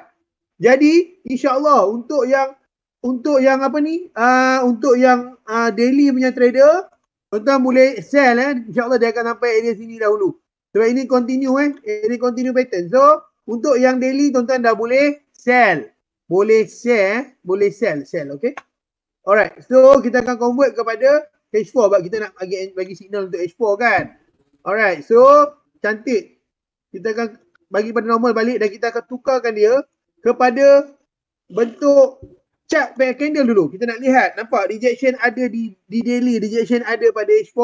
Jadi, insya-Allah untuk yang untuk yang apa ni? Uh, untuk yang uh, daily punya trader, tuan boleh sell eh. Insya-Allah dia akan sampai area sini dahulu. Sebab ini continue eh, ini continue pattern. So, untuk yang daily tuan dah boleh sell. Boleh sell, eh. boleh sell, sell, okay? Alright, so kita akan convert kepada H4 sebab kita nak bagi, bagi signal untuk H4 kan? Alright, so cantik kita akan bagi pada normal balik dan kita akan tukarkan dia kepada bentuk cat back candle dulu. Kita nak lihat nampak rejection ada di di daily, rejection ada pada H4.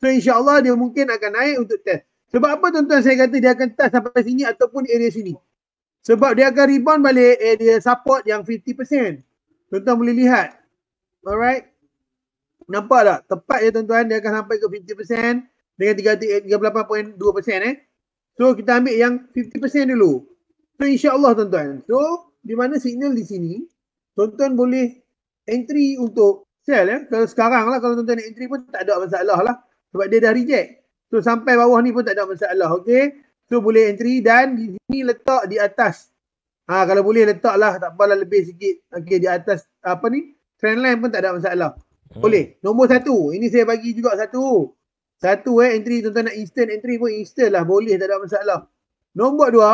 So insyaAllah dia mungkin akan naik untuk test. Sebab apa tuan-tuan saya kata dia akan test sampai sini ataupun area sini. Sebab dia akan rebound balik area support yang 50%. Tuan-tuan boleh lihat. Alright. Nampak tak? Tepat ya tuan-tuan. Dia akan sampai ke 50% dengan 38.2% eh. So kita ambil yang 50% dulu. So insya-Allah tuan-tuan. So di mana signal di sini, tuan-tuan boleh entry untuk sell ya. Kalau sekarang lah kalau tuan-tuan entry pun tak ada masalah lah. Sebab dia dah reject. So sampai bawah ni pun tak ada masalah. Okay. So boleh entry dan di sini letak di atas. Ha, kalau boleh letak lah tak apalah lebih sikit. Okay di atas apa ni. Trendline pun tak ada masalah. Hmm. Boleh. Nombor satu. Ini saya bagi juga satu. Satu eh entry tuan-tuan nak instant entry pun instant lah boleh tak ada masalah. Nombor dua,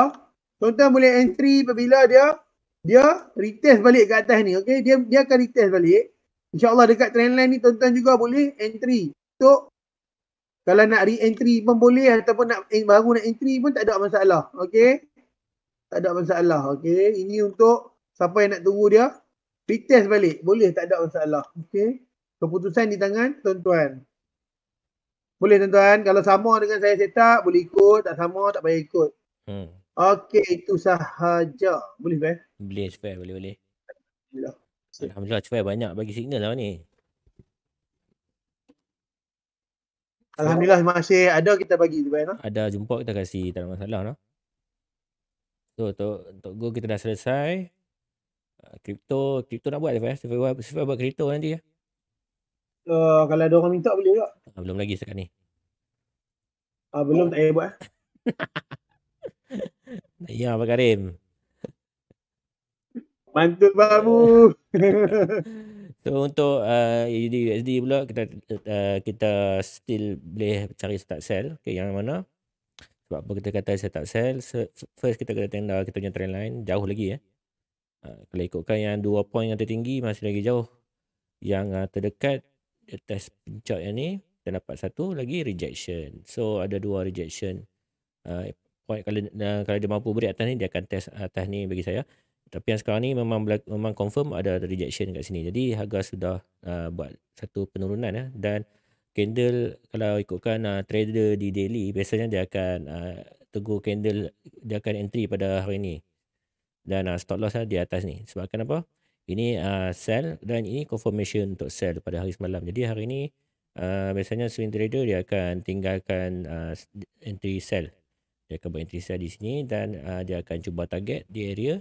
tuan-tuan boleh entry apabila dia dia retest balik ke atas ni. Okay? Dia dia akan retest balik. InsyaAllah dekat trendline ni tuan-tuan juga boleh entry. So, kalau nak re-entry pun boleh ataupun nak eh, baru nak entry pun tak ada masalah. Okay? Tak ada masalah. Okay? Ini untuk siapa yang nak tunggu dia. Retest balik. Boleh tak ada masalah. Okay? Keputusan di tangan tuan-tuan. Boleh tuan-tuan. Kalau sama dengan saya setak, boleh ikut. Tak sama, tak payah ikut. Hmm. Okey, itu sahaja. Boleh, Fai? Boleh, Fai. Boleh, boleh. Alhamdulillah. Alhamdulillah, banyak bagi signal lah ni. Alhamdulillah, masih ada kita bagi tu, Fai. Ada jumpa, kita kasih. Tak ada masalah, no? So, untuk, untuk go kita dah selesai. Kripto, ah, kripto nak buat, Fai? Sifai buat kripto nanti, ya? Eh? Uh, kalau ada orang minta boleh tak? Ah, belum lagi sekarang ni. Uh, belum oh. tak payah buat eh. ya, Pak Karim. Mantul babu. so untuk uh, eh, USD USD pula kita uh, kita still boleh cari start sell okay, yang mana? Sebab apa kita kata saya tak sell so, First kita kena tenda kita punya trend line Jauh lagi ya eh? uh, Kalau ikutkan yang dua point yang tertinggi Masih lagi jauh Yang uh, terdekat test pencak yang ni dan dapat satu lagi rejection. So ada dua rejection. Uh, kalau uh, kalau dia mampu beri atas ni dia akan test atas ni bagi saya. Tapi yang sekarang ni memang memang confirm ada rejection kat sini. Jadi harga sudah uh, buat satu penurunan ya dan candle kalau ikutkan uh, trader di daily biasanya dia akan uh, tegur candle dia akan entry pada hari ni. Dan uh, stop loss uh, di atas ni. Sebab kenapa? apa? ini uh, sell dan ini confirmation untuk sell pada hari semalam. Jadi hari ini uh, biasanya swing trader dia akan tinggalkan uh, entry sell. Dia akan buat entry sell di sini dan uh, dia akan cuba target di area.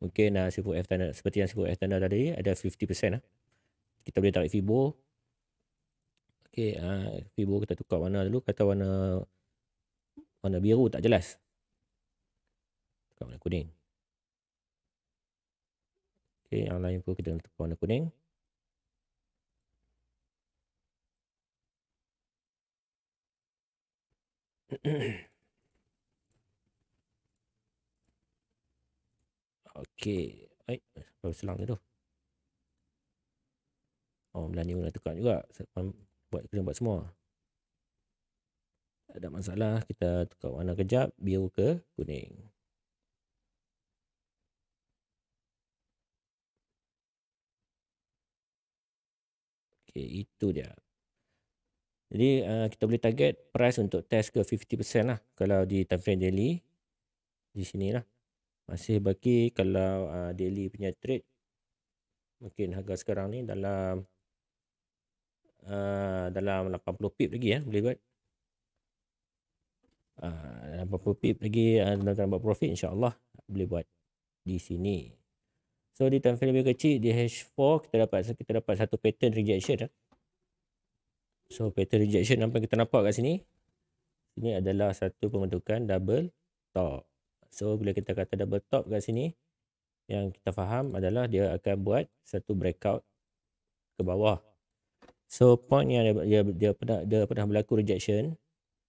Mungkin uh, sifu F tanda, seperti yang sifu F tanda tadi ada 50%. Uh. Lah. Kita boleh tarik FIBO. Okay, uh, FIBO kita tukar warna dulu. Kata warna warna biru tak jelas. Tukar warna kuning. Okey, yang lain pun kita letak warna kuning. Okey. Eh, baru selang tu. Oh, belah ni pun dah tekan juga. Um, buat, kena buat semua. Tak ada masalah. Kita tukar warna kejap. Biru ke kuning. Okay, itu dia. Jadi uh, kita boleh target price untuk test ke 50% lah kalau di time frame daily di sini lah. Masih bagi kalau uh, daily punya trade mungkin harga sekarang ni dalam uh, dalam 80 pip lagi ya eh, boleh buat. Uh, 80 pip lagi uh, dalam buat profit insyaAllah boleh buat di sini. So di time frame lebih kecil di H4 kita dapat kita dapat satu pattern rejection lah. So pattern rejection nampak kita nampak kat sini? Ini adalah satu pembentukan double top. So bila kita kata double top kat sini yang kita faham adalah dia akan buat satu breakout ke bawah. So point yang dia dia, dia pernah dia pernah berlaku rejection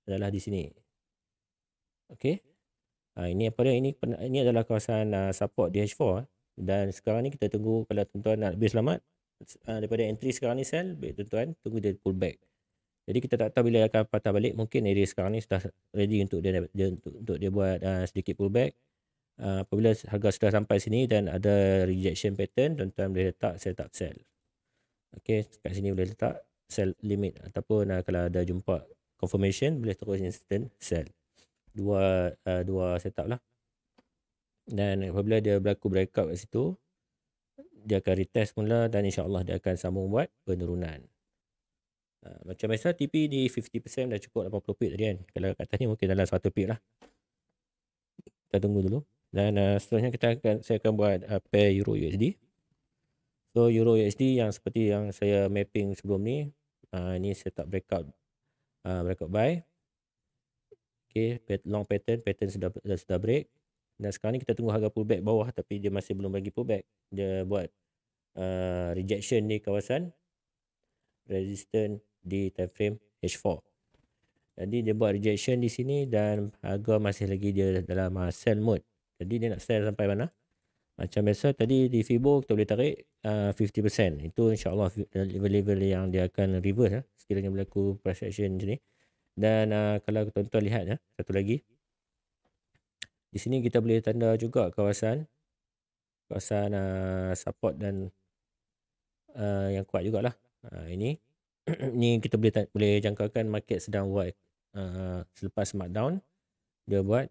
adalah di sini. Okey. Ha, ini apa dia? Ini ini adalah kawasan uh, support di H4 dan sekarang ni kita tunggu kalau tuan-tuan nak lebih selamat uh, daripada entry sekarang ni sell baik tuan-tuan tunggu dia pull back jadi kita tak tahu bila akan patah balik mungkin area sekarang ni sudah ready untuk dia, dia untuk, untuk dia buat uh, sedikit pull back uh, apabila harga sudah sampai sini dan ada rejection pattern tuan-tuan boleh letak sell tak sell Okey, kat sini boleh letak sell limit ataupun uh, kalau ada jumpa confirmation boleh terus instant sell dua uh, dua setup lah dan apabila dia berlaku up kat situ dia akan retest mula dan insya Allah dia akan sambung buat penurunan ha, macam biasa TP di 50% dah cukup 80 pip tadi kan kalau kat atas ni mungkin dalam 100 pip lah kita tunggu dulu dan uh, seterusnya kita akan saya akan buat uh, pair euro USD so euro USD yang seperti yang saya mapping sebelum ni uh, ni break-up, uh, up buy Okay, long pattern, pattern sudah sudah break. Dan sekarang ni kita tunggu harga pullback bawah tapi dia masih belum bagi pullback. Dia buat uh, rejection di kawasan resistance di time frame H4. Jadi dia buat rejection di sini dan harga masih lagi dia dalam uh, sell mode. Jadi dia nak sell sampai mana? Macam biasa tadi di Fibo kita boleh tarik uh, 50%. Itu insyaAllah uh, level-level yang dia akan reverse. Ya, sekiranya berlaku price action macam ni. Dan uh, kalau tuan-tuan lihat ya, satu lagi. Di sini kita boleh tanda juga kawasan kawasan uh, support dan uh, yang kuat jugalah. Uh, ini ni kita boleh boleh jangkakan market sedang buat uh, selepas markdown dia buat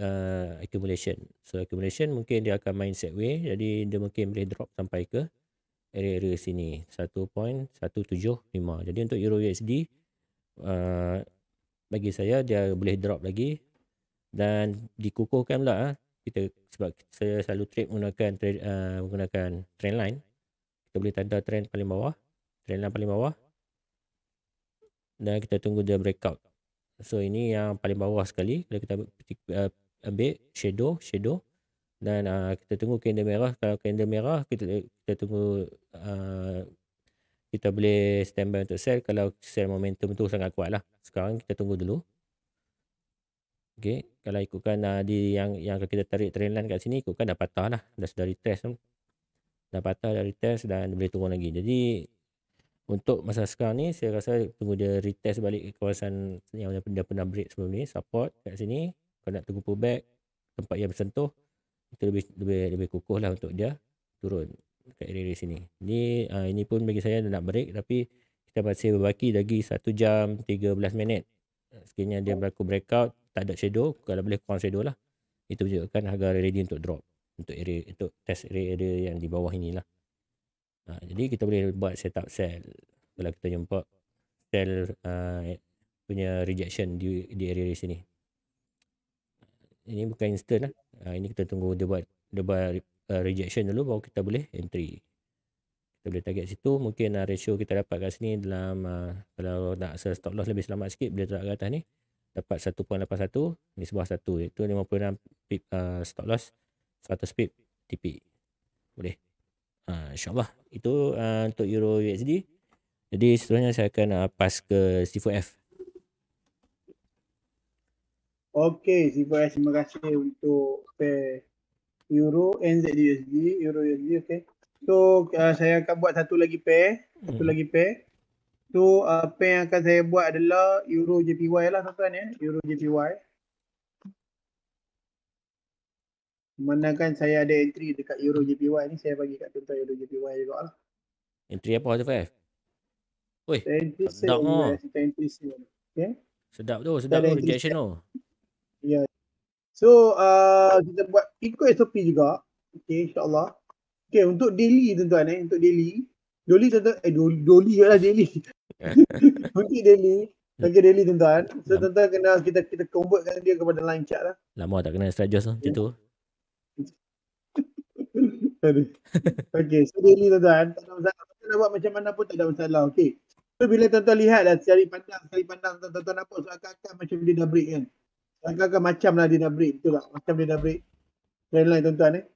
uh, accumulation. So accumulation mungkin dia akan main way jadi dia mungkin boleh drop sampai ke area-area sini 1.175. Jadi untuk euro USD uh, bagi saya dia boleh drop lagi dan dikukuhkan pula ah, kita sebab saya selalu trade menggunakan trade, uh, ah, menggunakan trend line kita boleh tanda trend paling bawah trend line paling bawah dan kita tunggu dia breakout so ini yang paling bawah sekali kalau kita petik, uh, ah, ambil shadow shadow dan uh, kita tunggu candle merah kalau candle merah kita kita tunggu uh, kita boleh standby untuk sell kalau sell momentum tu sangat kuat lah sekarang kita tunggu dulu Okey, kalau ikutkan uh, di yang yang kita tarik train line kat sini ikutkan dah patah lah. Dah sudah retest pun. Dah patah dari test dan boleh turun lagi. Jadi untuk masa sekarang ni saya rasa tunggu dia retest balik ke kawasan yang dia, dia pernah break sebelum ni. Support kat sini. Kalau nak tunggu pullback tempat yang bersentuh itu lebih lebih lebih kukuh lah untuk dia turun ke area, di sini. Ini uh, ah, ini pun bagi saya nak break tapi kita masih berbaki lagi 1 jam 13 minit. Eh, sekiranya dia berlaku breakout tak ada shadow kalau boleh kurang shadow lah itu je kan harga ready untuk drop untuk area untuk test area, area yang di bawah inilah ha, jadi kita boleh buat setup sell kalau kita jumpa sell uh, punya rejection di di area, area sini ini bukan instant lah ha, ini kita tunggu dia buat dia buat uh, rejection dulu baru kita boleh entry kita boleh target situ mungkin uh, ratio kita dapat kat sini dalam uh, kalau nak sell stop loss lebih selamat sikit boleh letak kat atas ni dapat 1.81 ni sebuah satu iaitu 56 pip uh, stop loss 100 pip TP boleh uh, insyaAllah itu uh, untuk euro USD jadi seterusnya saya akan uh, pass ke C4F Okey, Zibuai, terima kasih untuk pair Euro, NZUSD, Euro USD, okey. So uh, saya akan buat satu lagi pair, hmm. satu lagi pair. So uh, pair yang akan saya buat adalah euro JPY lah tuan-tuan ya, euro JPY. Memandangkan saya ada entry dekat euro JPY ni, saya bagi kat tuan-tuan euro JPY juga lah. Entry apa tu Faif? Oi. Sedap ah. Sedap tu, sedap tu rejection tu. Ya. So, uh, kita buat ikut SOP juga. Okay, insyaAllah. Okay, untuk daily tuan-tuan eh, untuk daily. Doli tuan-tuan, eh doli, doli je lah daily. untuk daily, bagi daily tuan-tuan. So Lama. tuan-tuan kena kita kita convertkan dia kepada line chart lah. Lama tak kena strike just lah, macam tu. okay, so daily tuan-tuan, tak ada masalah. Kita nak buat macam mana pun tak ada masalah, okay. So bila tuan-tuan lihat lah, sekali pandang, sekali pandang tuan-tuan nampak so akan-akan macam dia dah break kan. Akan-akan macam lah dia dah break, betul tak? Macam dia dah break. Trendline tuan-tuan eh.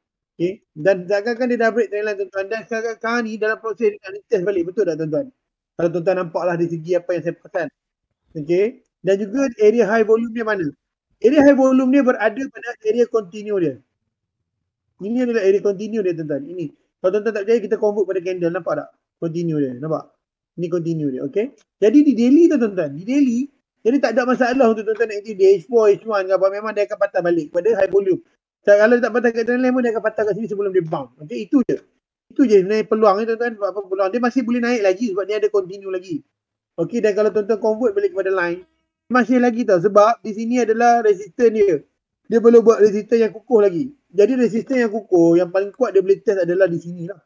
Okay. Dan takkan dia dah break timeline tuan-tuan. Dan sekarang, sekarang ni dalam proses dia nak test balik. Betul tak tuan-tuan? Kalau tuan-tuan nampaklah di segi apa yang saya pesan. Okay. Dan juga area high volume dia mana? Area high volume dia berada pada area continue dia. Ini adalah area continue dia tuan-tuan. Ini. Kalau tuan-tuan tak percaya kita convert pada candle. Nampak tak? Continue dia. Nampak? Ini continue dia. Okay. Jadi di daily tuan-tuan. Di daily. Jadi tak ada masalah untuk tuan-tuan nak di H4, H1 ke apa. Memang dia akan patah balik pada high volume. Tak, kalau dia tak patah kat adrenaline pun dia akan patah kat sini sebelum dia bounce. Okay, itu je. Itu je sebenarnya peluang ni tuan-tuan. Apa peluang. Dia masih boleh naik lagi sebab dia ada continue lagi. Okay, dan kalau tuan-tuan convert balik kepada line, masih lagi tau. Sebab di sini adalah resistance dia. Dia perlu buat resistance yang kukuh lagi. Jadi resistance yang kukuh, yang paling kuat dia boleh test adalah di sini lah.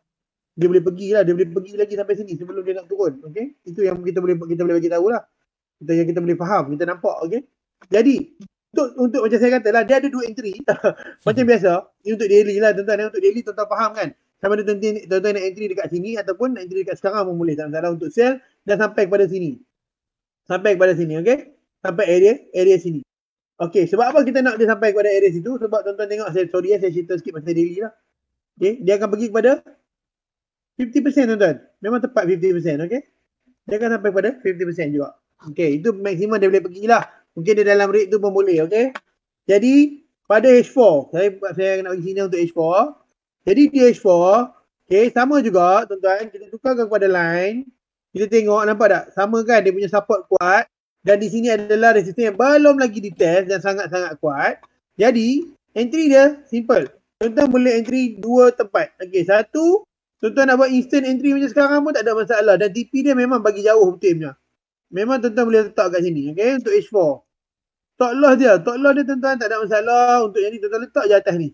Dia boleh pergi lah. Dia boleh pergi lagi sampai sini sebelum dia nak turun. Okay, itu yang kita boleh kita boleh bagi tahu lah. Kita, yang kita boleh faham. Kita nampak. Okay. Jadi, untuk untuk macam saya katalah dia ada dua entry macam hmm. biasa ini untuk daily lah tuan-tuan untuk daily tuan-tuan faham kan sama ada tuan-tuan nak entry dekat sini ataupun nak entry dekat sekarang pun boleh tak untuk sell dan sampai kepada sini sampai kepada sini okey sampai area area sini okey sebab apa kita nak dia sampai kepada area situ sebab tuan-tuan tengok saya sorry ya, saya cerita sikit pasal daily lah okey dia akan pergi kepada 50% tuan-tuan memang tepat 50% okey dia akan sampai kepada 50% juga okey itu maksimum dia boleh pergi lah Mungkin dia dalam rate tu pun boleh, okey. Jadi pada H4, saya saya nak bagi sini untuk H4. Jadi di H4, okay, sama juga tuan-tuan, kita tukarkan kepada line. Kita tengok nampak tak? Sama kan dia punya support kuat dan di sini adalah resistor yang belum lagi di-test dan sangat-sangat kuat. Jadi entry dia simple. Tuan-tuan boleh entry dua tempat. okay? satu tuan-tuan nak buat instant entry macam sekarang pun tak ada masalah dan TP dia memang bagi jauh betulnya. Memang tuan-tuan boleh letak kat sini, okay? untuk H4. Tak loss dia. Tak loss dia tuan-tuan tak ada masalah untuk yang ni tuan-tuan letak je atas ni.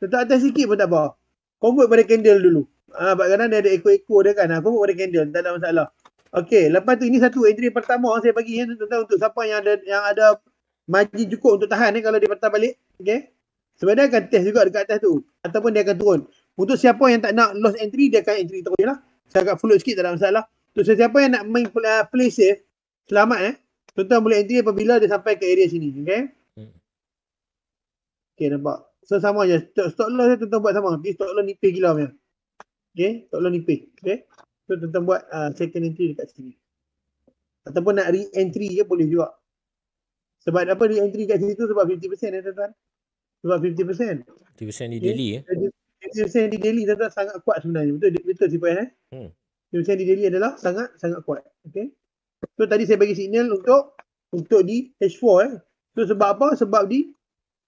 Letak atas sikit pun tak apa. Convert pada candle dulu. Ah, ha, kadang dia ada ekor-ekor dia kan. Ha, convert pada candle tak ada masalah. Okey, lepas tu ini satu entry pertama yang saya bagi ya tuan-tuan untuk siapa yang ada yang ada margin cukup untuk tahan ni eh, kalau dia patah balik. Okey. Sebenarnya akan test juga dekat atas tu ataupun dia akan turun. Untuk siapa yang tak nak loss entry dia akan entry terus lah. Saya agak float sikit tak ada masalah. Untuk siapa yang nak main ah, play safe eh, selamat eh. Tuan-tuan boleh entry apabila dia sampai ke area sini. Okay. Hmm. Okay nampak. So sama je. Stop, stop loss ni tuan-tuan buat sama. Okay, stop loss nipis gila punya. Okay. Stop loss nipis. Okay. So tuan-tuan buat uh, second entry dekat sini. Ataupun nak re-entry je boleh juga. Sebab apa re-entry kat situ sebab 50% eh ya, tuan-tuan. Sebab 50%. 50% di okay. daily ya? eh. 50% di daily tuan-tuan sangat kuat sebenarnya. Betul betul si Puan eh. Hmm. 50% di daily adalah sangat sangat kuat. Okay. So tadi saya bagi signal untuk untuk di H4 eh. So sebab apa? Sebab di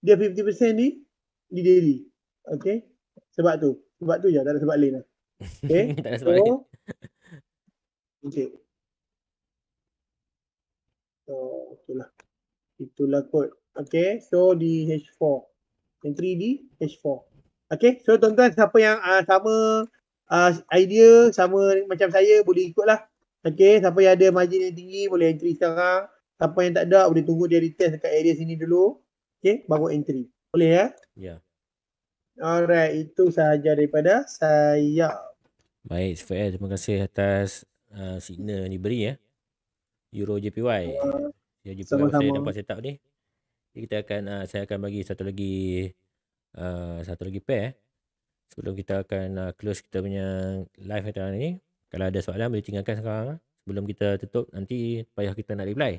dia 50% ni di daily. Okay. Sebab tu. Sebab tu je. Tak ada sebab lain lah. Okay. tak ada sebab so, lain. Okay. So, itulah. Itulah kod. Okay. So, di H4. Entry di H4. Okay. So, tuan-tuan siapa yang uh, sama uh, idea, sama macam saya boleh ikutlah. Okay, siapa yang ada margin yang tinggi boleh entry sekarang. Siapa yang tak ada boleh tunggu dia retest dekat area sini dulu. Okay, baru entry. Boleh ya? Ya. Yeah. Alright, itu sahaja daripada saya. Baik, Sifat terima kasih atas uh, signal yang diberi ya. Euro JPY. Uh, ya, JPY sama-sama. saya dapat setup ni. Jadi kita akan uh, saya akan bagi satu lagi uh, satu lagi pair eh. sebelum kita akan uh, close kita punya live hari ini. Kalau ada soalan boleh tinggalkan sekarang ah. Sebelum kita tutup nanti payah kita nak reply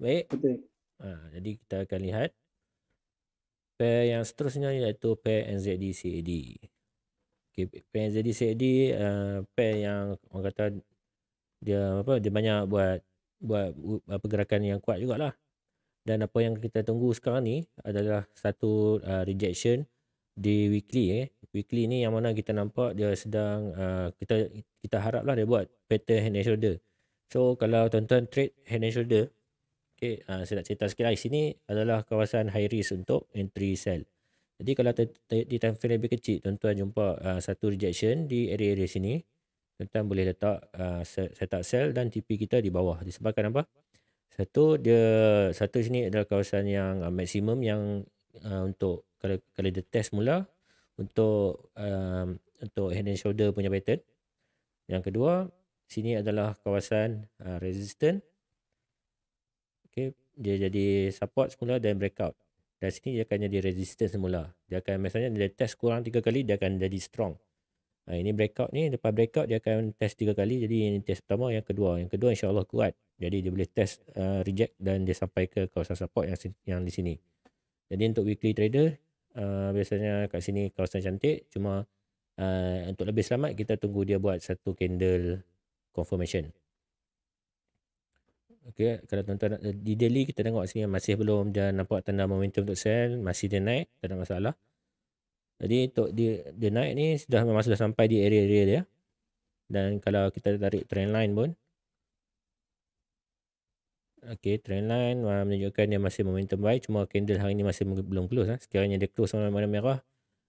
Baik Ha, jadi kita akan lihat Pair yang seterusnya iaitu pair NZD CAD okay, Pair NZD CAD uh, eh, Pair yang orang kata Dia apa dia banyak buat Buat pergerakan yang kuat jugalah dan apa yang kita tunggu sekarang ni adalah satu uh, rejection di weekly eh weekly ni yang mana kita nampak dia sedang uh, kita kita haraplah dia buat pattern head and shoulder. So kalau tuan-tuan trade head and shoulder, okey, uh, saya nak cerita sikit lah. Sini adalah kawasan high risk untuk entry sell. Jadi kalau t- di time frame lebih kecil, tuan-tuan jumpa uh, satu rejection di area-area sini, tuan-tuan boleh letak uh, set up sell dan TP kita di bawah. Disebabkan apa? Satu dia satu sini adalah kawasan yang uh, maksimum yang uh, untuk kalau kalau dia test mula untuk um, untuk head and shoulder punya pattern. Yang kedua, sini adalah kawasan uh, resistant. Okay, dia jadi support semula dan breakout. Dan sini dia akan jadi resistant semula. Dia akan misalnya dia test kurang tiga kali, dia akan jadi strong. Ha, ini breakout ni, lepas breakout dia akan test tiga kali. Jadi ini test pertama, yang kedua. Yang kedua insya Allah kuat. Jadi dia boleh test uh, reject dan dia sampai ke kawasan support yang, yang di sini. Jadi untuk weekly trader, uh, biasanya kat sini kawasan cantik cuma uh, untuk lebih selamat kita tunggu dia buat satu candle confirmation Okay, kalau tuan-tuan di daily kita tengok sini masih belum dia nampak tanda momentum untuk sell masih dia naik tak ada masalah jadi untuk dia, dia naik ni sudah memang sudah sampai di area-area dia dan kalau kita tarik trend line pun Okay, trend line uh, menunjukkan dia masih momentum baik. Cuma candle hari ini masih belum close. Huh? Ah. Sekiranya dia close sama warna merah.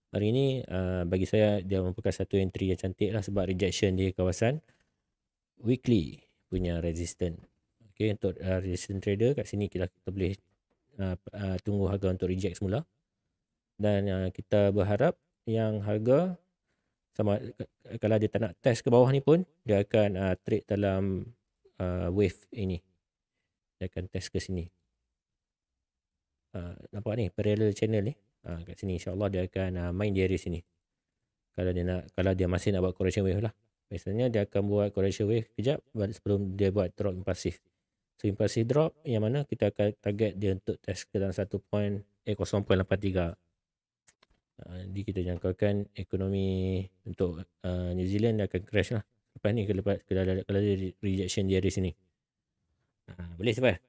Hari ini uh, ah, bagi saya dia merupakan satu entry yang cantik lah. Sebab rejection di kawasan weekly punya resistance. Okay, untuk uh, resistance trader kat sini kita, kita boleh uh, uh, tunggu harga untuk reject semula. Dan uh, kita berharap yang harga sama kalau dia tak nak test ke bawah ni pun dia akan uh, trade dalam uh, wave ini dia akan test ke sini. Ha, nampak ni parallel channel ni. Ha, kat sini insyaAllah dia akan uh, main di area sini. Kalau dia nak kalau dia masih nak buat correction wave lah. Biasanya dia akan buat correction wave kejap sebelum dia buat drop impulsive. So impulsive drop yang mana kita akan target dia untuk test ke dalam satu point eh 0.83. Jadi kita jangkakan ekonomi untuk uh, New Zealand dia akan crash lah. Lepas ni kalau, kalau, kalau dia rejection di area sini. Ah, boleh siapa?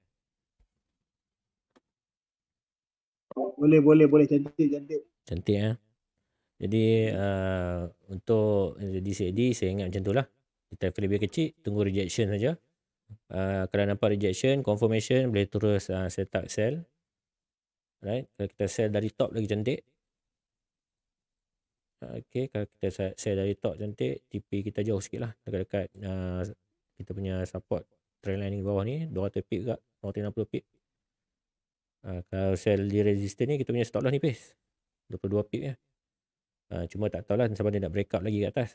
Boleh, boleh, boleh. Cantik, cantik. Cantik, ya. Eh? Jadi, uh, untuk DCAD, saya ingat macam itulah. Kita lebih kecil, tunggu rejection saja. Uh, kalau nampak rejection, confirmation, boleh terus uh, set up sell. Right? Kalau kita sell dari top lagi cantik. okey kalau kita sell dari top cantik, TP kita jauh sikit lah. Dekat-dekat uh, kita punya support trend line ni bawah ni 200 pip juga 260 pip ha, kalau sell di resistance ni kita punya stop loss ni pis 22 pip ya ha, cuma tak tahu lah sama dia nak break up lagi kat atas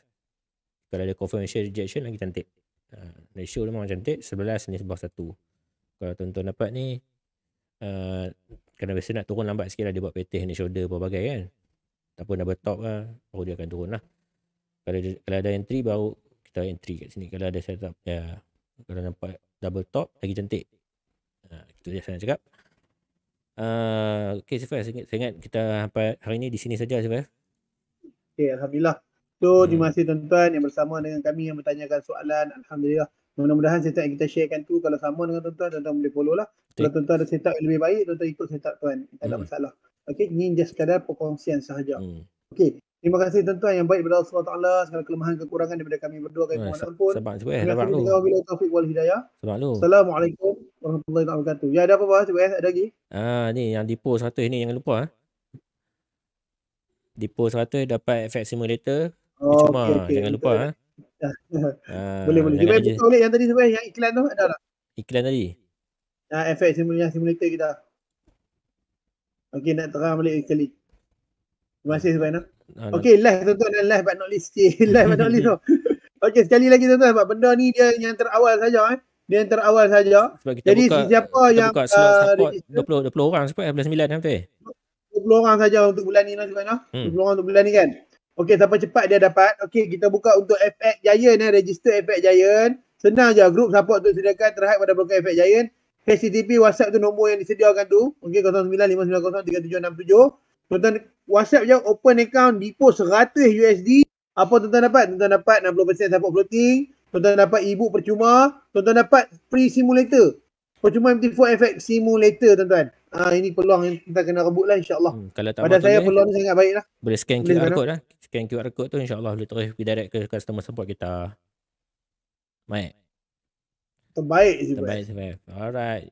kalau ada confirmation rejection lagi cantik ha, ratio dia memang cantik 11 ni sebuah 1 kalau tuan-tuan dapat ni uh, kena biasa nak turun lambat sikit lah dia buat petih ni shoulder berbagai kan tak pun double top lah baru dia akan turun lah kalau, dia, kalau ada entry baru kita entry kat sini kalau ada setup ya kalau nampak double top lagi cantik. Ha, itu biasa nak cakap. Uh, okay Sifat, saya ingat kita sampai hari ini di sini saja Sifat. Ya? Okay, Alhamdulillah. So, hmm. terima kasih tuan-tuan yang bersama dengan kami yang bertanyakan soalan. Alhamdulillah. Mudah-mudahan setiap yang kita sharekan tu kalau sama dengan tuan-tuan, tuan-tuan boleh follow lah. Okay. Kalau tuan-tuan ada setup lebih baik, tuan-tuan ikut setup tuan. Tak ada hmm. masalah. Okay, ini just sekadar perkongsian sahaja. Hmm. Okay, Terima kasih tuan-tuan yang baik kepada Allah SWT segala kelemahan kekurangan daripada kami berdua kami eh, mohon pun. Sebab tu eh. Sebab tu. Terima kasih taufik wal hidayah. Sebab tu. Assalamualaikum warahmatullahi wabarakatuh. Ya ada apa bahas tu eh? Ada lagi? Ah ni yang di post 100 ni jangan lupa ah. Di post 100 dapat efek simulator. Cuma oh, jangan lupa ah. Ah, boleh boleh. Cuba betul boleh yang tadi tu yang iklan tu ada tak? Iklan tadi. Ah ya, efek simulator kita. Okey nak terang balik sekali. Terima kasih sebab nak. Ah, okay last tuan-tuan dan last but not least Last but not least tu Okay sekali lagi tuan-tuan sebab benda ni dia yang terawal saja eh Dia yang terawal saja Jadi buka, siapa kita yang buka slot uh, 20, 20 orang sebab F19 nanti 20 orang saja untuk bulan ni tuan -tuan, hmm. 20 orang untuk bulan ni kan Okay siapa cepat dia dapat Okay kita buka untuk FX Giant eh Register FX Giant Senang je grup support untuk sediakan terhad pada broker FX Giant HTTP WhatsApp tu nombor yang disediakan tu Okay 09 5903767 tuan-tuan WhatsApp je open account deposit 100 USD apa tuan-tuan dapat? Tuan-tuan dapat 60% support floating, tuan-tuan dapat ebook percuma, tuan-tuan dapat free simulator. Percuma MT4 effect simulator tuan-tuan. Ah ini peluang yang kita kena rebutlah. lah insyaAllah. Hmm, Pada saya ni, peluang ni sangat baik lah. Boleh scan QR boleh code eh? lah. Scan QR code tu insyaAllah boleh terus pergi direct ke customer support kita. Baik. Terbaik sih. Terbaik sih. Alright.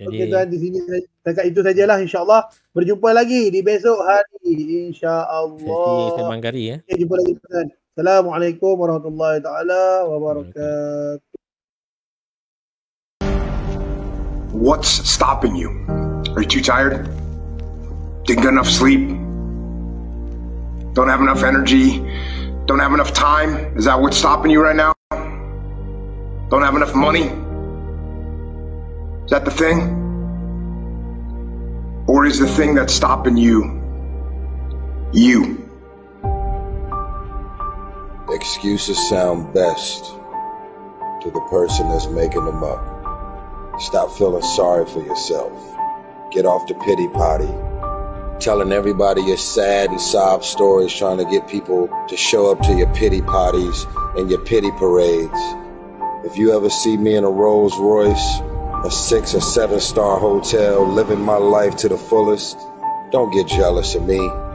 Jadi okay, tuan di sini dekat itu sajalah Insya Allah berjumpa lagi di besok hari Insya Allah. insyaallah. Jadi semanggari ya. Okay, eh, jumpa lagi tuan. Assalamualaikum warahmatullahi taala wabarakatuh. What's stopping you? Are you too tired? Didn't get enough sleep? Don't have enough energy? Don't have enough time? Is that what's stopping you right now? Don't have enough money? Is that the thing? Or is the thing that's stopping you, you? Excuses sound best to the person that's making them up. Stop feeling sorry for yourself. Get off the pity potty telling everybody your sad and sob stories, trying to get people to show up to your pity parties and your pity parades. If you ever see me in a Rolls Royce, a six or seven star hotel, living my life to the fullest. Don't get jealous of me.